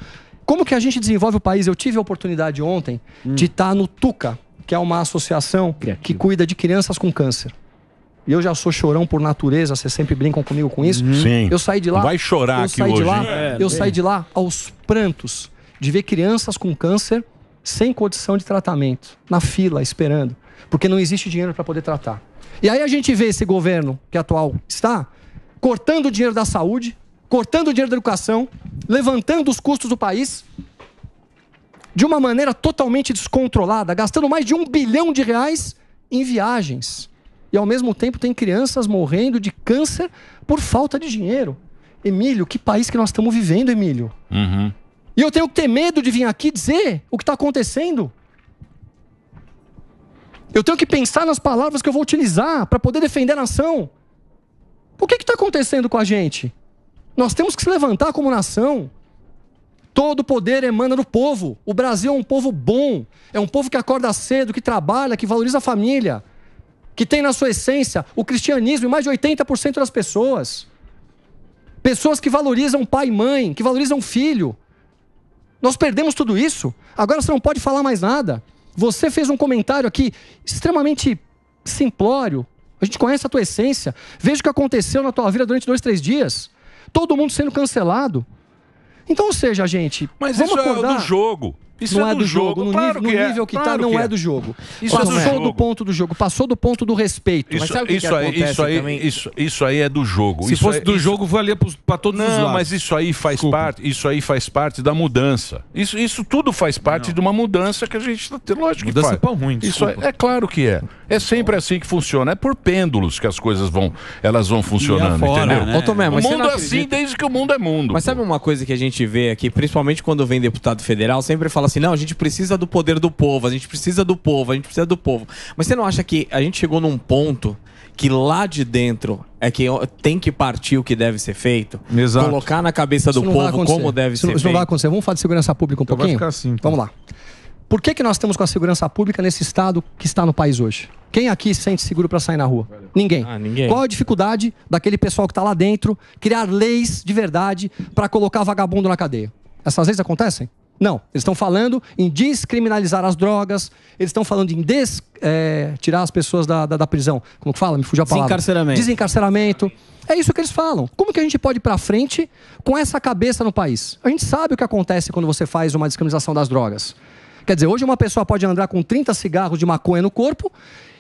Speaker 3: Como que a gente desenvolve o país? Eu tive a oportunidade ontem hum. de estar no Tuca, que é uma associação Criativo. que cuida de crianças com câncer. E eu já sou chorão por natureza, vocês sempre brincam comigo com isso. Uhum. Sim. Eu saí de lá. Vai chorar aqui hoje. lá, é, eu saí de lá aos prantos de ver crianças com câncer sem condição de tratamento, na fila, esperando, porque não existe dinheiro para poder tratar. E aí a gente vê esse governo que atual está cortando o dinheiro da saúde, cortando o dinheiro da educação, levantando os custos do país de uma maneira totalmente descontrolada, gastando mais de um bilhão de reais em viagens. E ao mesmo tempo tem crianças morrendo de câncer por falta de dinheiro. Emílio, que país que nós estamos vivendo, Emílio? Uhum. E eu tenho que ter medo de vir aqui dizer o que está acontecendo. Eu tenho que pensar nas palavras que eu vou utilizar para poder defender a nação. O que está acontecendo com a gente? Nós temos que se levantar como nação. Todo poder emana do povo. O Brasil é um povo bom. É um povo que acorda cedo, que trabalha, que valoriza a família. Que tem na sua essência o cristianismo em mais de 80% das pessoas. Pessoas que valorizam pai e mãe, que valorizam filho. Nós perdemos tudo isso. Agora você não pode falar mais nada. Você fez um comentário aqui extremamente simplório. A gente conhece a tua essência. Veja o que aconteceu na tua vida durante dois, três dias. Todo mundo sendo cancelado. Então, ou seja, gente. Mas vamos isso acordar. é do jogo. Isso não é, é do jogo. jogo. No, claro nível, no é. nível é. que tá, claro não é. é. do jogo. Isso passou é do, jogo. do ponto do jogo, passou do ponto do respeito. Isso, sabe isso, que aí, isso, aí,
Speaker 4: isso, isso, aí é do jogo. Se isso fosse é do jogo, valia para todos não, os lados. Não, mas isso aí faz parte, isso aí faz parte da mudança. Isso, isso tudo faz parte não. de uma mudança que a gente está tendo. Lógico mudança que é faz. ruim, isso é, é claro que é. É sempre assim que funciona. É por pêndulos que as coisas vão, elas vão funcionando,
Speaker 5: fora, entendeu? Né? o mundo assim desde que o mundo é mundo. Mas sabe uma coisa que a gente vê aqui, principalmente quando vem deputado federal, sempre fala assim, não, a gente precisa do poder do povo, a gente precisa do povo, a gente precisa do povo. Mas você não acha que a gente chegou num ponto que lá de dentro é que tem que partir o que deve ser feito? Exato. Colocar na cabeça do povo como deve isso ser não, feito? Isso não vai acontecer.
Speaker 3: Vamos falar de segurança pública um então pouquinho? Vai ficar assim, então. Vamos lá. Por que, que nós temos com a segurança pública nesse estado que está no país hoje? Quem aqui se sente seguro para sair na rua? Ninguém. Ah, ninguém. Qual a dificuldade daquele pessoal que está lá dentro criar leis de verdade para colocar vagabundo na cadeia? Essas leis acontecem? Não, eles estão falando em descriminalizar as drogas, eles estão falando em des, é, tirar as pessoas da, da, da, prisão. Como que fala? Me fugiu a palavra. Desencarceramento. Desencarceramento. É isso que eles falam. Como que a gente pode ir para frente com essa cabeça no país? A gente sabe o que acontece quando você faz uma descriminalização das drogas. Quer dizer, hoje uma pessoa pode andar com 30 cigarros de maconha no corpo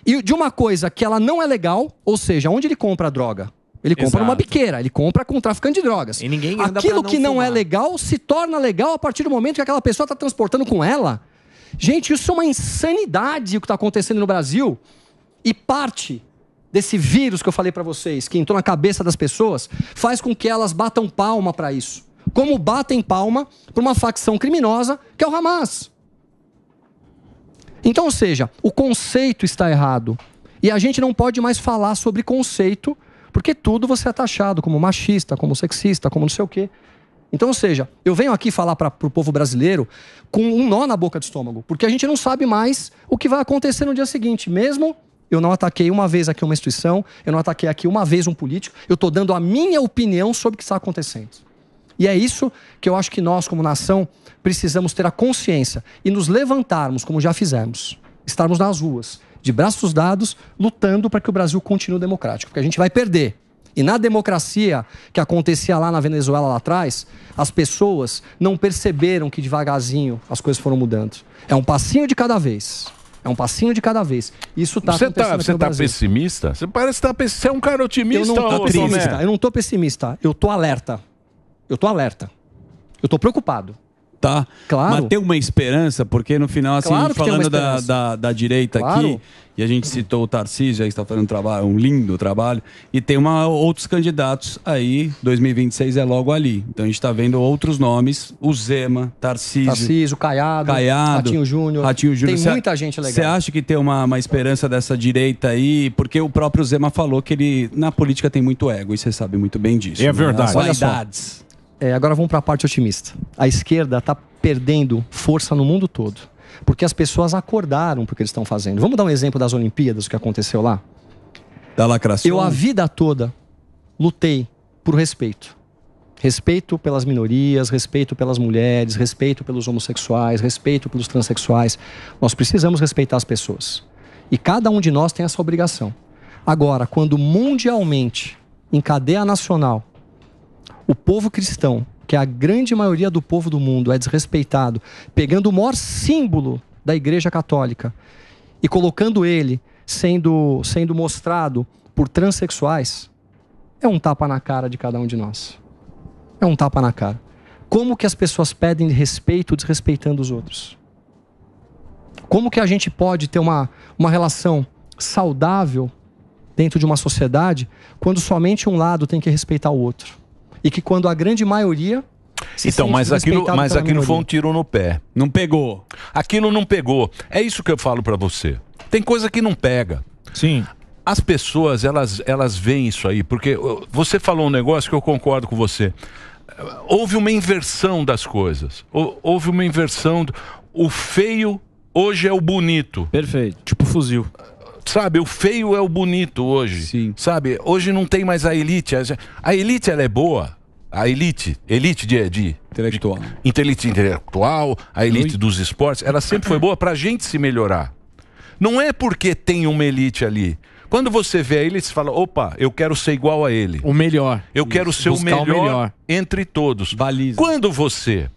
Speaker 3: e de uma coisa que ela não é legal, ou seja, onde ele compra a droga? Ele compra Exato. numa biqueira, ele compra com um traficante de drogas. E ninguém anda Aquilo não que não é fumar. é legal se torna legal a partir do momento que aquela pessoa está transportando com ela. Gente, isso é uma insanidade o que está acontecendo no Brasil. E parte desse vírus que eu falei para vocês, que entrou na cabeça das pessoas, faz com que elas batam palma para isso. Como batem palma para uma facção criminosa que é o Hamas. Então, ou seja, o conceito está errado. E a gente não pode mais falar sobre conceito porque tudo você é taxado como machista, como sexista, como não sei o quê. Então, ou seja, eu venho aqui falar para o povo brasileiro com um nó na boca do estômago, porque a gente não sabe mais o que vai acontecer no dia seguinte, mesmo eu não ataquei uma vez aqui uma instituição, eu não ataquei aqui uma vez um político, eu estou dando a minha opinião sobre o que está acontecendo. E é isso que eu acho que nós, como nação, precisamos ter a consciência e nos levantarmos, como já fizemos, estarmos nas ruas, de braços dados, lutando para que o Brasil continue democrático, porque a gente vai perder. E na democracia que acontecia lá na Venezuela lá atrás, as pessoas não perceberam que devagarzinho as coisas foram mudando. É um passinho de cada vez. É um passinho de cada vez. Isso está tá- acontecendo Você está pessimista? Você parece estar tá pessimista. Você é
Speaker 4: um cara otimista. Eu não estou
Speaker 3: pessimista. Né? Eu não estou pessimista. Eu estou alerta. Eu estou alerta. Eu estou preocupado
Speaker 1: voltar. Claro. Mas tem uma esperança, porque no final, assim, claro falando da, da, da, direita claro. aqui, e a gente citou o Tarcísio, aí está fazendo um trabalho, um lindo trabalho, e tem uma, outros candidatos aí, 2026 é logo ali. Então a gente está vendo outros nomes, o Zema, Tarcísio. Tarcísio,
Speaker 3: Caiado, Caiado Ratinho Júnior. Ratinho Júnior. Tem cê, muita gente legal. Você
Speaker 1: acha que tem uma, uma esperança dessa direita aí? Porque o próprio Zema falou que ele, na política, tem muito ego, e você sabe muito bem disso. É né? verdade. As vaidades.
Speaker 3: É, agora vamos para a parte otimista. A esquerda está perdendo força no mundo todo. Porque as pessoas acordaram que eles estão fazendo. Vamos dar um exemplo das Olimpíadas, o que aconteceu lá?
Speaker 1: Da lacração. Eu a
Speaker 3: vida toda lutei por respeito. Respeito pelas minorias, respeito pelas mulheres, respeito pelos homossexuais, respeito pelos transexuais. Nós precisamos respeitar as pessoas. E cada um de nós tem essa obrigação. Agora, quando mundialmente, em cadeia nacional, o povo cristão, que a grande maioria do povo do mundo é desrespeitado, pegando o maior símbolo da Igreja Católica e colocando ele sendo, sendo mostrado por transexuais, é um tapa na cara de cada um de nós. É um tapa na cara. Como que as pessoas pedem respeito desrespeitando os outros? Como que a gente pode ter uma, uma relação saudável dentro de uma sociedade quando somente um lado tem que respeitar o outro? e que quando a grande maioria se então, mas aquilo, mas aquilo foi um
Speaker 4: tiro no pé. Não pegou. Aquilo não pegou. É isso que eu falo para você. Tem coisa que não pega. Sim. As pessoas, elas, elas veem isso aí, porque você falou um negócio que eu concordo com você. Houve uma inversão das coisas. Houve uma inversão. Do... O feio hoje é o bonito. Perfeito. Tipo fuzil. Sabe, o feio é o bonito hoje. Sim. Sabe, hoje não tem mais a elite. A elite ela é boa. A elite, elite de, de intelectual. De, intelectual, a elite dos esportes, ela sempre foi boa pra gente se melhorar. Não é porque tem uma elite ali. Quando você vê elite, você fala: opa, eu quero ser igual a ele. O melhor. Eu Isso. quero ser o melhor, o melhor, entre todos. Baliza. Quando você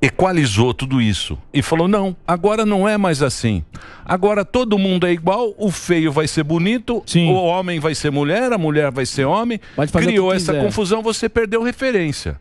Speaker 4: equalizou tudo isso e falou: não, agora não é mais assim. Agora todo mundo é igual, o feio vai ser bonito, Sim. o homem vai ser mulher, a mulher vai ser homem. Criou essa confusão, você perdeu referência.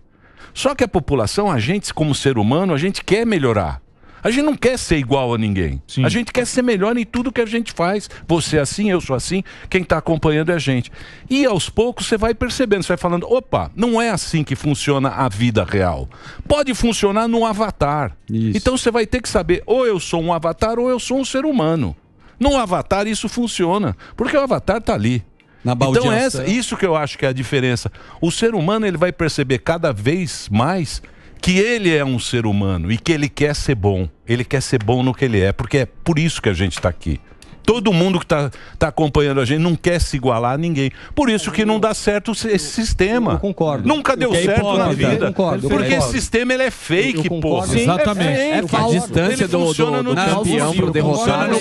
Speaker 4: Só que a população, a gente, como ser humano, a gente quer melhorar. A gente não quer ser igual a ninguém. Sim. A gente quer ser melhor em tudo que a gente faz. Você é assim, eu sou assim, quem está acompanhando é a gente. E aos poucos você vai percebendo, você vai falando: opa, não é assim que funciona a vida real. Pode funcionar num avatar. Isso. Então você vai ter que saber: ou eu sou um avatar ou eu sou um ser humano. No avatar isso funciona, porque o avatar está ali. na Então é isso que eu acho que é a diferença. O ser humano ele vai perceber cada vez mais que ele é um ser humano e que ele quer ser bom. Ele quer ser bom no que ele é, porque é por isso que a gente está aqui. Todo mundo que está tá acompanhando a gente não quer se igualar a ninguém. Por isso que não dá certo esse sistema. Eu concordo. Nunca deu é certo na vida. Eu concordo, porque esse sistema ele é fake, pô. É Exatamente. É, fake. é A distância do, do, do, campeão para o derrotado.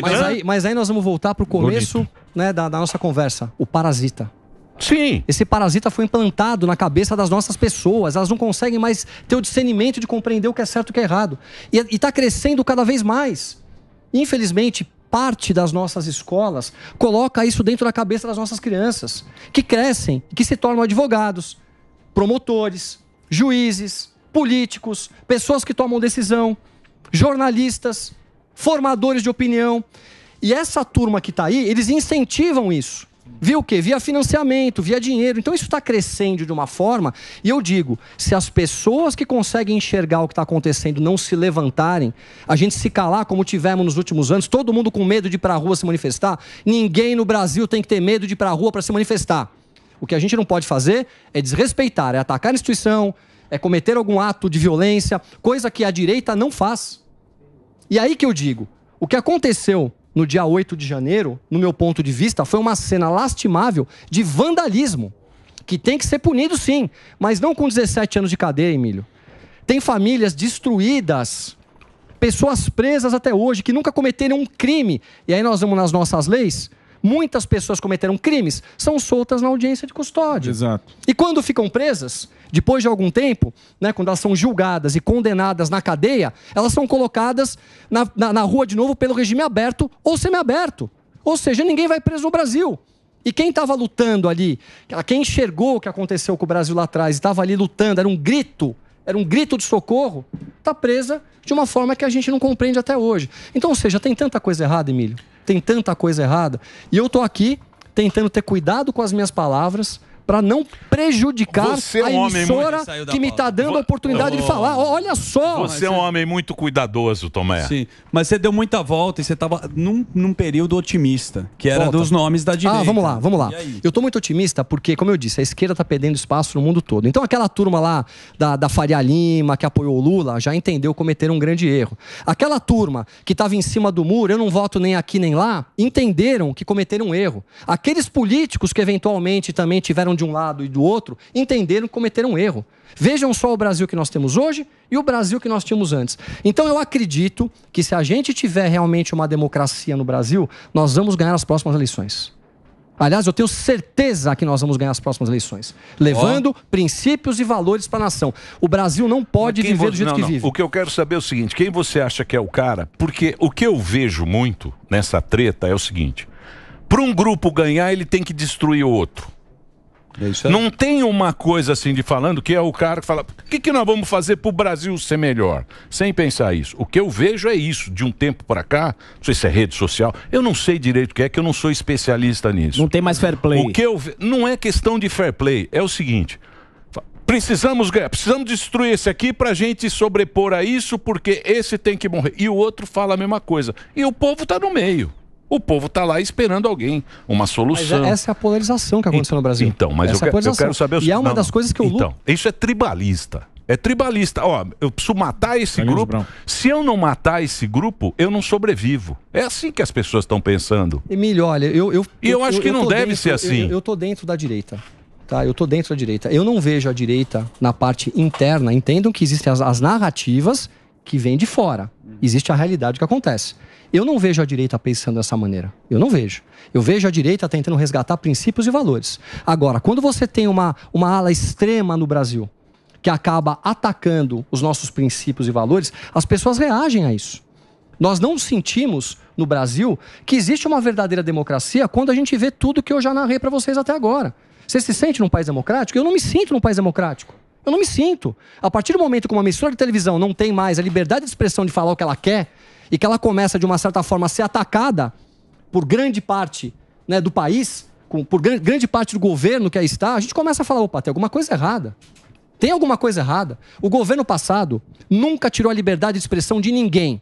Speaker 1: Mas aí,
Speaker 3: mas aí nós vamos voltar para o começo né, da, da nossa conversa. O parasita. Sim. Esse parasita foi implantado na cabeça das nossas pessoas. Elas não conseguem mais ter o discernimento de compreender o que é certo e o que é errado. E está crescendo cada vez mais. Infelizmente, parte das nossas escolas coloca isso dentro da cabeça das nossas crianças, que crescem e que se tornam advogados, promotores, juízes, políticos, pessoas que tomam decisão, jornalistas, formadores de opinião. E essa turma que está aí, eles incentivam isso. Via o quê? Via financiamento, via dinheiro. Então isso está crescendo de uma forma. E eu digo: se as pessoas que conseguem enxergar o que está acontecendo não se levantarem, a gente se calar como tivemos nos últimos anos, todo mundo com medo de ir para a rua se manifestar, ninguém no Brasil tem que ter medo de ir para a rua para se manifestar. O que a gente não pode fazer é desrespeitar, é atacar a instituição, é cometer algum ato de violência, coisa que a direita não faz. E aí que eu digo: o que aconteceu no dia 8 de janeiro, no meu ponto de vista, foi uma cena lastimável de vandalismo, que tem que ser punido sim, mas não com 17 anos de cadeia, Emílio. Tem famílias destruídas, pessoas presas até hoje que nunca cometeram um crime. E aí nós vamos nas nossas leis muitas pessoas cometeram crimes, são soltas na audiência de custódia. Exato. E quando ficam presas, depois de algum tempo, né, quando elas são julgadas e condenadas na cadeia, elas são colocadas na, na, na rua de novo pelo regime aberto ou semiaberto. Ou seja, ninguém vai preso no Brasil. E quem estava lutando ali, quem enxergou o que aconteceu com o Brasil lá atrás e estava ali lutando, era um grito era um grito de socorro, está presa de uma forma que a gente não compreende até hoje. Então, ou seja, tem tanta coisa errada, Emílio. Tem tanta coisa errada. E eu estou aqui tentando ter cuidado com as minhas palavras, para não prejudicar é um a emissora que me está dando a oportunidade de falar. Olha só! Você
Speaker 1: é um homem muito cuidadoso, Tomé. Sim, mas você deu muita volta e você estava num, num, período otimista, que era volta. dos nomes da ah, direita. Ah, vamos lá, vamos lá.
Speaker 3: Eu estou muito otimista porque, como eu disse, a esquerda está perdendo espaço no mundo todo. Então aquela turma lá da, da Faria Lima, que apoiou o Lula, já entendeu cometer um grande erro. Aquela turma que estava em cima do muro, eu não voto nem aqui nem lá, entenderam que cometeram um erro. Aqueles políticos que eventualmente também tiveram de um lado e do outro, entenderam que cometeram um erro. Vejam só o Brasil que nós temos hoje e o Brasil que nós tínhamos antes. Então eu acredito que se a gente tiver realmente uma democracia no Brasil, nós vamos ganhar as próximas eleições. Aliás, eu tenho certeza que nós vamos ganhar as próximas eleições, levando oh. princípios e valores para a nação. O Brasil não pode viver você... do jeito não, que não.
Speaker 4: vive. O que eu quero saber é o seguinte: quem você acha que é o cara? Porque o que eu vejo muito nessa treta é o seguinte: para um grupo ganhar, ele tem que destruir o outro. É não tem uma coisa assim de falando que é o cara que fala: o que, que nós vamos fazer para o Brasil ser melhor? Sem pensar isso. O que eu vejo é isso, de um tempo para cá, não sei se é rede social, eu não sei direito o que é, que eu não sou especialista nisso. Não tem mais fair play. O que eu ve... Não é questão de fair play, é o seguinte. Precisamos precisamos destruir esse aqui para a gente sobrepor a isso, porque esse tem que morrer. E o outro fala a mesma coisa. E o povo está no meio. O povo está lá esperando alguém, uma é, solução. Mas essa
Speaker 3: é a polarização que aconteceu no
Speaker 4: Brasil. Então, mas eu, é eu, quero saber... Os... E é uma não, das coisas que eu... Então, isso é tribalista. É tribalista. Ó, eu preciso matar esse Carlinhos grupo. Brown. Se eu não matar esse grupo, eu não sobrevivo. É assim que as pessoas estão pensando.
Speaker 3: Emílio, olha, eu. eu
Speaker 4: e eu, eu acho que eu não deve dentro, ser assim. Eu, eu
Speaker 3: tô dentro da direita. Tá, eu tô dentro da direita. Eu não vejo a direita na parte interna. Entendam que existem as, as narrativas que vêm de fora. Existe a realidade que acontece. Eu não vejo a direita pensando dessa maneira. Eu não vejo. Eu vejo a direita tentando resgatar princípios e valores. Agora, quando você tem uma, uma ala extrema no Brasil que acaba atacando os nossos princípios e valores, as pessoas reagem a isso. Nós não sentimos no Brasil que existe uma verdadeira democracia quando a gente vê tudo que eu já narrei para vocês até agora. Você se sente num país democrático? Eu não me sinto num país democrático. Eu não me sinto. A partir do momento que uma emissora de televisão não tem mais a liberdade de expressão de falar o que ela quer e que ela começa, de uma certa forma, a ser atacada por grande parte né, do país, com, por gran, grande parte do governo que aí está, a gente começa a falar: opa, tem alguma coisa errada. Tem alguma coisa errada. O governo passado nunca tirou a liberdade de expressão de ninguém.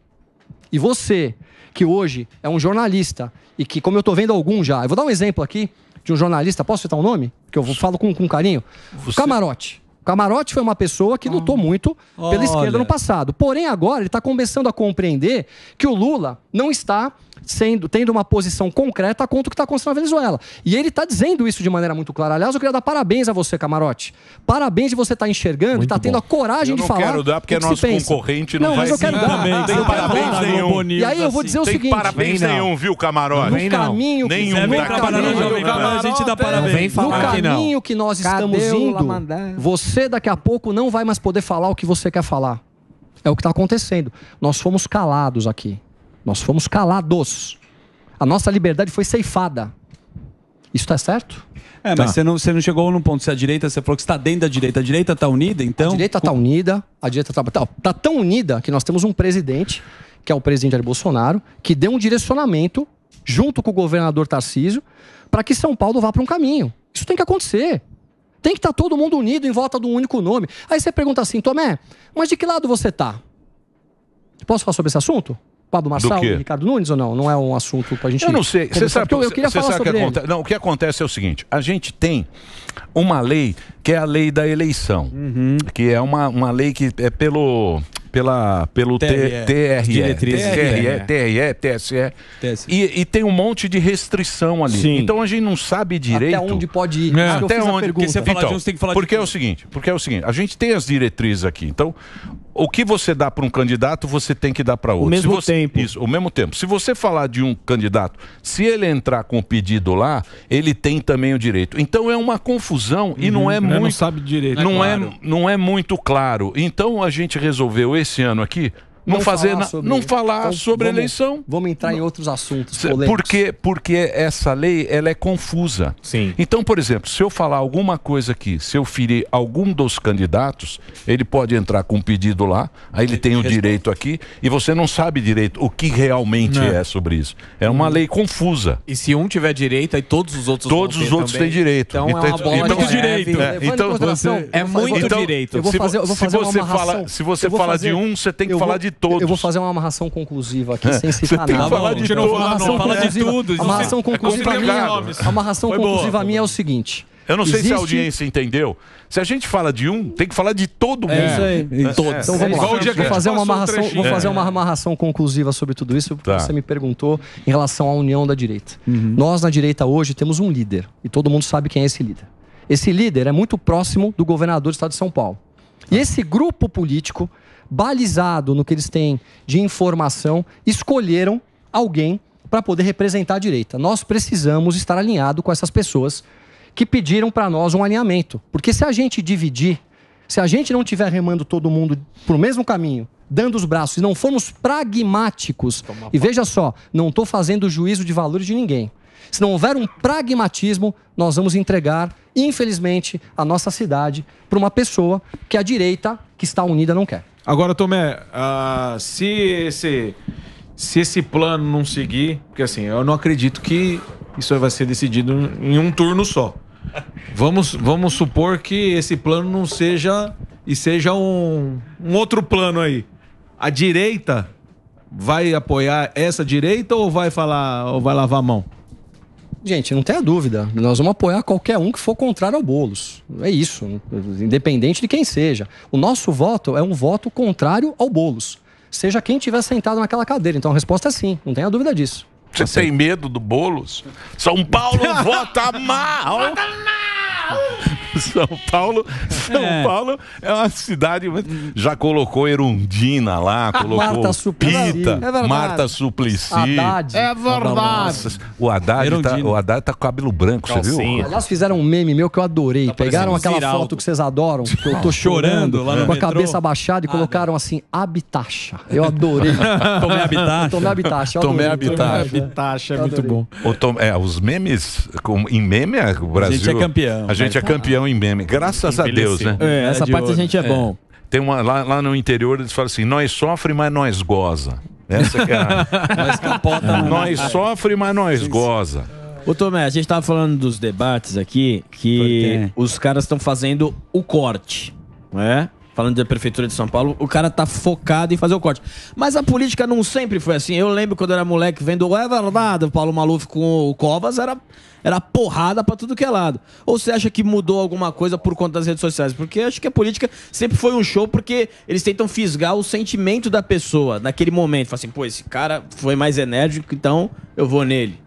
Speaker 3: E você, que hoje é um jornalista e que, como eu estou vendo algum já, eu vou dar um exemplo aqui de um jornalista, posso citar o um nome? Que eu falo com, com carinho. Você... Camarote. Camarote foi uma pessoa que lutou hum. muito pela Olha. esquerda no passado. Porém, agora ele está começando a compreender que o Lula não está sendo, tendo uma posição concreta contra o que está acontecendo na Venezuela. E ele está dizendo isso de maneira muito clara. Aliás, eu queria dar parabéns a você, Camarote. Parabéns de você estar tá enxergando, está tendo a coragem de falar. Eu não quero dar
Speaker 4: porque é nosso concorrente, não, não vai ser quero dar. Também, não tem parabéns nenhum. E aí eu vou assim. dizer o tem seguinte. parabéns nenhum, viu, Camarote? No caminho nenhum. Que, nenhum. Caminho, a gente
Speaker 1: dá parabéns. No
Speaker 4: caminho
Speaker 3: que nós estamos indo, você daqui a pouco não vai mais poder falar o que você quer falar. É o que está acontecendo. Nós fomos calados aqui. Nós fomos calados. A nossa liberdade foi ceifada. Isso está certo?
Speaker 1: É, tá. mas você não, você não chegou num ponto. Se a direita, você falou que está dentro da direita. A direita está unida, então? A direita está unida. A direita
Speaker 3: está tá, tá tão unida que nós temos um presidente, que é o presidente Jair Bolsonaro, que deu um direcionamento, junto com o governador Tarcísio, para que São Paulo vá para um caminho. Isso tem que acontecer. Tem que estar tá todo mundo unido em volta de um único nome. Aí você pergunta assim, Tomé, mas de que lado você está? Posso falar sobre esse assunto? Pablo Massal e Ricardo Nunes ou não? Não é um assunto para a gente. Eu não sei. Você sabe, eu, eu queria falar sobre que aconte...
Speaker 4: Não, o que acontece é o seguinte: a gente tem uma lei que é a lei da eleição, uhum. que é uma, uma lei que é pelo pela, pelo TRE, TRE, TRE, TSE, E, tem um monte de restrição ali. Sim. Então a gente não sabe direito. Até onde pode ir. É. Até onde. Porque, você fala de um, você tem que falar porque é o seguinte, porque é o seguinte, a gente tem as diretrizes aqui. Então, o que você dá para um candidato, você tem que dar para outro. O mesmo você, tempo. Isso, ao mesmo tempo. Se você falar de um candidato, se ele entrar com o pedido lá, ele tem também o direito. Então é uma confusão e uhum, é não é muito. Não sabe direito. Não, é, é, claro. é, não é muito claro. Então a gente resolveu esse ano aqui não, fazer não
Speaker 3: falar então, sobre vamos, eleição. Vamos entrar em outros assuntos. Polêmicos.
Speaker 4: Porque porque essa lei ela é confusa. Sim. Então, por exemplo, se eu falar alguma coisa aqui, se eu ferir algum dos candidatos, ele pode entrar com um pedido lá, aí ele tem o direito aqui e você não sabe direito o que realmente não. é sobre isso. É uma hum. lei confusa. E se um tiver direito, aí todos os outros todos os outros também. têm direito. Então, é então é uma bola então, de direito. É, então você é muito então, direito. Eu vou fazer, eu vou fazer se, você fala, se você fala de um, você tem que falar de
Speaker 3: todos. Eu vou fazer uma amarração conclusiva aqui, é. sem citar nada. Não, falar de não,
Speaker 4: não, não, fala de tudo. A amarração conclusiva é minha, a amarração conclusiva
Speaker 3: minha é o seguinte.
Speaker 4: Eu não Existe... sei se a audiência entendeu. Se a gente fala de um, tem que falar de todo é, mundo. É, isso aí. Todos. É. Então, então vamos lá. Vou fazer, uma amarração, vou
Speaker 3: fazer uma amarração conclusiva sobre tudo isso, porque tá. você me perguntou em relação à união da direita. Uhum. Nós, na direita, hoje, temos um líder. E todo mundo sabe quem é esse líder. Esse líder é muito próximo do governador do estado de São Paulo. E esse grupo político, balizado no que eles têm de informação, escolheram alguém para poder representar a direita. Nós precisamos estar alinhado com essas pessoas que pediram para nós um alinhamento. Porque se a gente dividir, se a gente não tiver remando todo mundo para o mesmo caminho, dando os braços, e não formos pragmáticos, Toma e veja só, não estou fazendo juízo de valores de ninguém. Se não houver um pragmatismo, nós vamos entregar, infelizmente, a nossa cidade para uma pessoa que a direita, que está unida, não quer.
Speaker 2: Agora, Tomé, uh, se, esse, se esse plano não seguir, porque assim, eu não acredito que isso vai ser decidido em um turno só. Vamos, vamos supor que esse plano não seja e seja um, um outro plano aí. A direita vai apoiar essa direita ou vai falar ou vai lavar a mão?
Speaker 3: Gente, não tem a dúvida. Nós vamos apoiar qualquer um que for contrário ao Bolos. É isso, independente de quem seja. O nosso voto é um voto contrário ao Bolos. Seja quem tiver sentado naquela cadeira. Então a resposta é sim, não tenha dúvida disso.
Speaker 4: Você assim. tem medo do Bolos? São Paulo <laughs> vota mal. Vota mal. <laughs> São Paulo, São é. Paulo é uma cidade. Já colocou Erundina lá, ah, colocou Marta Suplicy. Pita, é Marta Suplicy. Haddad. É verdade. O Haddad, tá, o Haddad tá com cabelo branco, Calcinha. você viu? Aliás,
Speaker 3: fizeram um meme meu que eu adorei. Tá Pegaram aquela Ziraldo. foto que vocês adoram, que eu tô <laughs> chorando, lá no com a metrô. cabeça abaixada e ah, colocaram assim, habitacha. Eu
Speaker 1: adorei. <laughs>
Speaker 4: Tomei habitacha. Tomei habitacha. Tomei habitacha. Habitacha, é muito bom. Tom, é, os memes, com, em meme, é o Brasil. A gente é campeão.
Speaker 5: A gente é tá. campeão campeão em meme. Graças a Deus, né? É, essa é, parte ouro. a gente é, é, bom.
Speaker 4: Tem uma, lá, lá no interior eles falam assim: nós sofre, mas nós goza. Essa que é a... <laughs> nós capota, Nós
Speaker 5: sofre, mas nós goza. Ô Tomé, a gente tava falando dos debates aqui que os caras estão fazendo o corte, né? falando da Prefeitura de São Paulo, o cara tá focado em fazer o corte. Mas a política não sempre foi assim. Eu lembro quando eu era moleque vendo o verdade, o Paulo Maluf com o Covas, era, era porrada para tudo que é lado. Ou você acha que mudou alguma coisa por conta das redes sociais? Porque acho que a política sempre foi um show porque eles tentam fisgar o sentimento da pessoa naquele momento. Fala assim, pô, esse cara foi mais enérgico, então eu vou nele.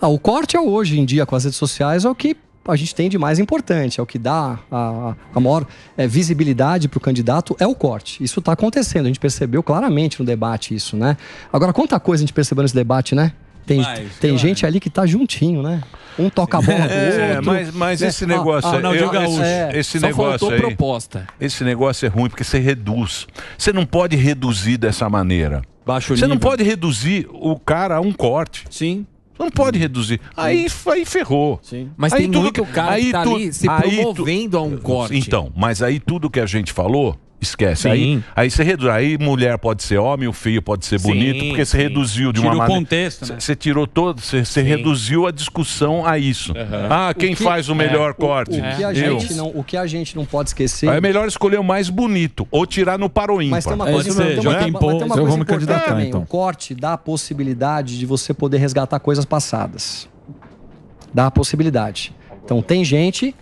Speaker 3: Ah, o corte é hoje em dia com as redes sociais é o que a gente tem de mais importante, é o que dá a, a maior é, visibilidade para o candidato, é o corte. Isso está acontecendo, a gente percebeu claramente no debate isso, né? Agora, quanta coisa a gente percebeu nesse debate, né? Tem, mas, tem gente ali que tá juntinho, né? Um toca a bola <laughs> é, outro. Mas, mas né? esse negócio, ah, ah, não, eu, esse, é, esse negócio aí,
Speaker 4: proposta. Esse negócio é ruim porque você reduz. Você não pode reduzir dessa maneira. Baixo você nível. não pode reduzir o cara a um corte. Sim. Não pode reduzir. Aí, aí ferrou. Sim. Mas aí tem tudo muito que, cara aí que tá tu, ali se promovendo tu, a um corte. Então, mas aí tudo que a gente falou Esquece. Aí, aí você reduz. Aí mulher pode ser homem, o filho pode ser bonito, sim, porque você sim. reduziu de Tira uma maneira. contexto, né? Você tirou todo, você reduziu a discussão a isso. Uhum. Ah, quem o que, faz o é. melhor é, corte? O, o, é. que a gente não, o que a gente não pode esquecer. É melhor escolher o mais bonito, ou tirar no paro Mas tem uma é coisa, é isso, tem, uma, tem, uma, tem uma coisa importante também. Né, então. O
Speaker 3: corte dá a possibilidade de você poder resgatar coisas passadas. Dá a possibilidade. Então tem gente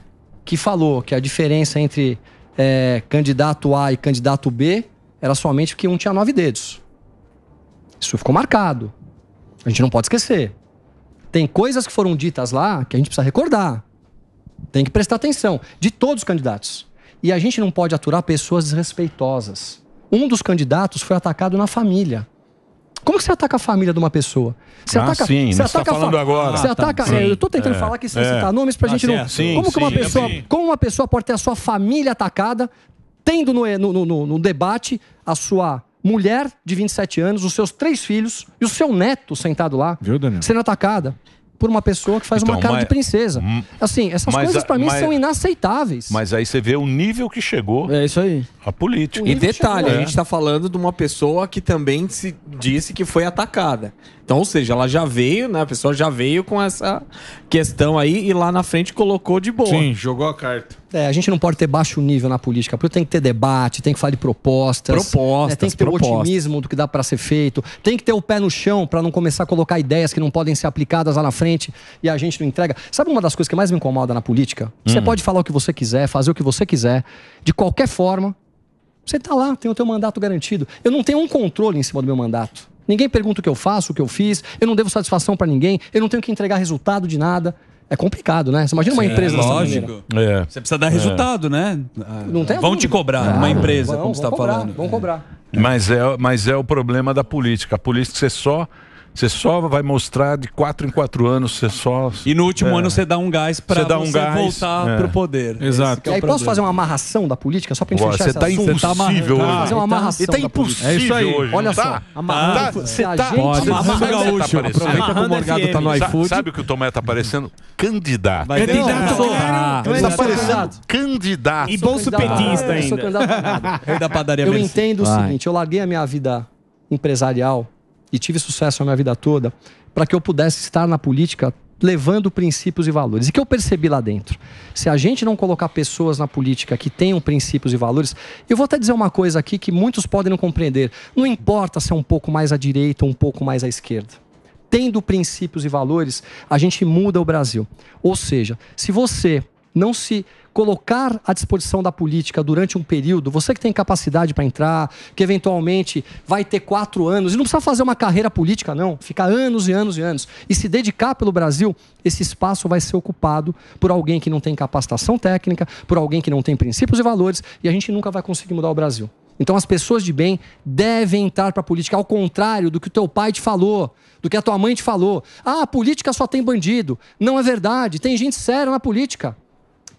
Speaker 3: que falou que a diferença entre é, candidato A e candidato B era somente porque um tinha nove dedos. Isso ficou marcado. A gente não pode esquecer. Tem coisas que foram ditas lá que a gente precisa recordar. Tem que prestar atenção. De todos os candidatos. E a gente não pode aturar pessoas desrespeitosas. Um dos candidatos foi atacado na família. Como você ataca a família de uma pessoa? Você ah, ataca, sim, você tá ataca tá falando agora. Você ah, tá. ataca, tá, eu estou tentando é, falar aqui sem é. citar nomes pra ah, gente sim, não. Sim, como sim, que uma pessoa, como uma pessoa pode ter a sua família atacada, tendo no, no, no, no debate a sua mulher de 27 anos, os seus três filhos e o seu neto sentado lá Viu, sendo atacada por uma pessoa que faz então, uma cara mas, de princesa. Hum. Assim, essas coisas para mim mas, são inaceitáveis.
Speaker 5: Mas aí você vê o nível que chegou. É isso aí. A política. E detalhe, chegou, a gente está falando de uma pessoa que também se disse que foi atacada. Então, ou seja, ela já veio, né? A pessoa já veio com essa questão aí e lá na frente colocou de boa. Sim, jogou a carta.
Speaker 3: É, a gente não pode ter baixo nível na política. Porque tem que ter debate, tem que falar de propostas. Propostas, né? Tem que ter propostas. otimismo do que dá para ser feito. Tem que ter o pé no chão para não começar a colocar ideias que não podem ser aplicadas lá na frente e a gente não entrega. Sabe uma das coisas que mais me incomoda na política? Hum. Você pode falar o que você quiser, fazer o que você quiser. De qualquer forma, você está lá, tem o teu mandato garantido. Eu não tenho um controle em cima do meu mandato. Ninguém pergunta o que eu faço, o que eu fiz, eu não devo satisfação para ninguém, eu não tenho que entregar resultado de nada. É complicado, né? Você imagina uma Sim, empresa é, lógico.
Speaker 1: É. Você precisa dar resultado, é. né? Não tem vão te cobrar, claro. uma empresa, vão, como você está falando. Vão cobrar.
Speaker 4: Mas é, mas é o problema da política. A política você só você só vai mostrar de quatro em quatro anos, você só. E no último é. ano você dá um gás
Speaker 1: para você, um gás, voltar
Speaker 4: é. para o poder. Exato. É e aí posso fazer uma
Speaker 3: amarração da política só para gente fechar Você está impossível tá hoje. Tá? Fazer uma tá amarração. Tá, tá impossível é isso aí. Hoje, Olha tá? só, tá. amarrando. Você tá, tá, gente... amarrando gaúcho. É aproveita que o Morgado é tá no iFood.
Speaker 4: Sabe o que o Tomé tá parecendo? Candidato. Candidato. Ele tá parecendo
Speaker 1: candidato. E bolso petista ainda. Eu sou candidato a nada. Eu <laughs> entendo o seguinte,
Speaker 3: eu larguei a minha vida empresarial e tive sucesso a minha vida toda para que eu pudesse estar na política levando princípios e valores. E que eu percebi lá dentro? Se a gente não colocar pessoas na política que tenham princípios e valores, eu vou até dizer uma coisa aqui que muitos podem não compreender. Não importa se é um pouco mais à direita ou um pouco mais à esquerda. Tendo princípios e valores, a gente muda o Brasil. Ou seja, se você não se colocar à disposição da política durante um período, você que tem capacidade para entrar, que eventualmente vai ter quatro anos, e não precisa fazer uma carreira política, não, ficar anos e anos e anos, e se dedicar pelo Brasil, esse espaço vai ser ocupado por alguém que não tem capacitação técnica, por alguém que não tem princípios e valores, e a gente nunca vai conseguir mudar o Brasil. Então as pessoas de bem devem entrar para a política, ao contrário do que o teu pai te falou, do que a tua mãe te falou. Ah, a política só tem bandido. Não é verdade, tem gente séria na política.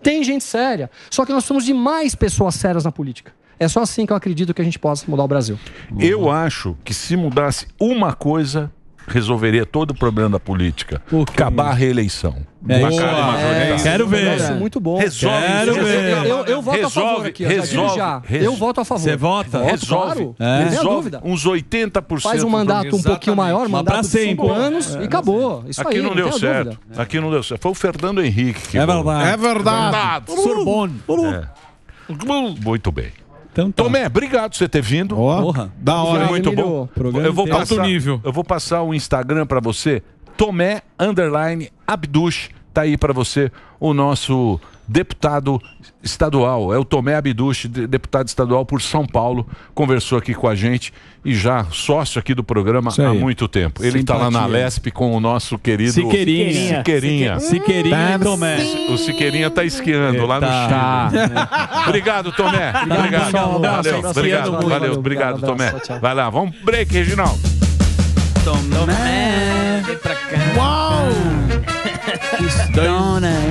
Speaker 3: Tem gente séria. Só que nós somos de mais pessoas sérias na política. É só assim que eu acredito que a gente
Speaker 4: possa mudar o Brasil. Eu acho que se mudasse uma coisa, resolveria todo o problema da política. Acabar a reeleição. É isso. É, quero ver. muito bom. Resolve. Quero resolve, ver. Eu, eu voto resolve, a favor aqui. Resolve, já. Eu voto a favor. Você vota? resolve resolve. Claro. É. Resolve uns 80%. Faz um mandato um pouquinho maior, mandato de cinco anos
Speaker 3: é, e acabou. É. Isso aqui aí, não, não deu certo.
Speaker 4: Dúvida. Aqui não deu certo. Foi o Fernando Henrique que... É verdade. É verdade. verdade. Sorbonne. É. Muito bem. Então, tá. Tomé, obrigado por você ter vindo. Oh, da hora, Foi muito bom. Eu vou, passar, nível. eu vou passar o Instagram para você. Tomé underline Abdush tá aí para você o nosso deputado estadual. É o Tomé Abduche, deputado estadual por São Paulo, conversou aqui com a gente e já sócio aqui do programa há muito tempo. Ele está lá na Lesp com o nosso querido Siqueirinha. Siqueirinha. Siqueirinha, tá Tomé. O Siqueirinha está esquiando Ele lá tá. no chão né? <laughs> obrigado, Tomé. Obrigado. Valeu, obrigado. Valeu, obrigado, Tomé. Vai lá, vamos break, Reginaldo.
Speaker 2: Tomé, vem pra cá. Uau! Dois...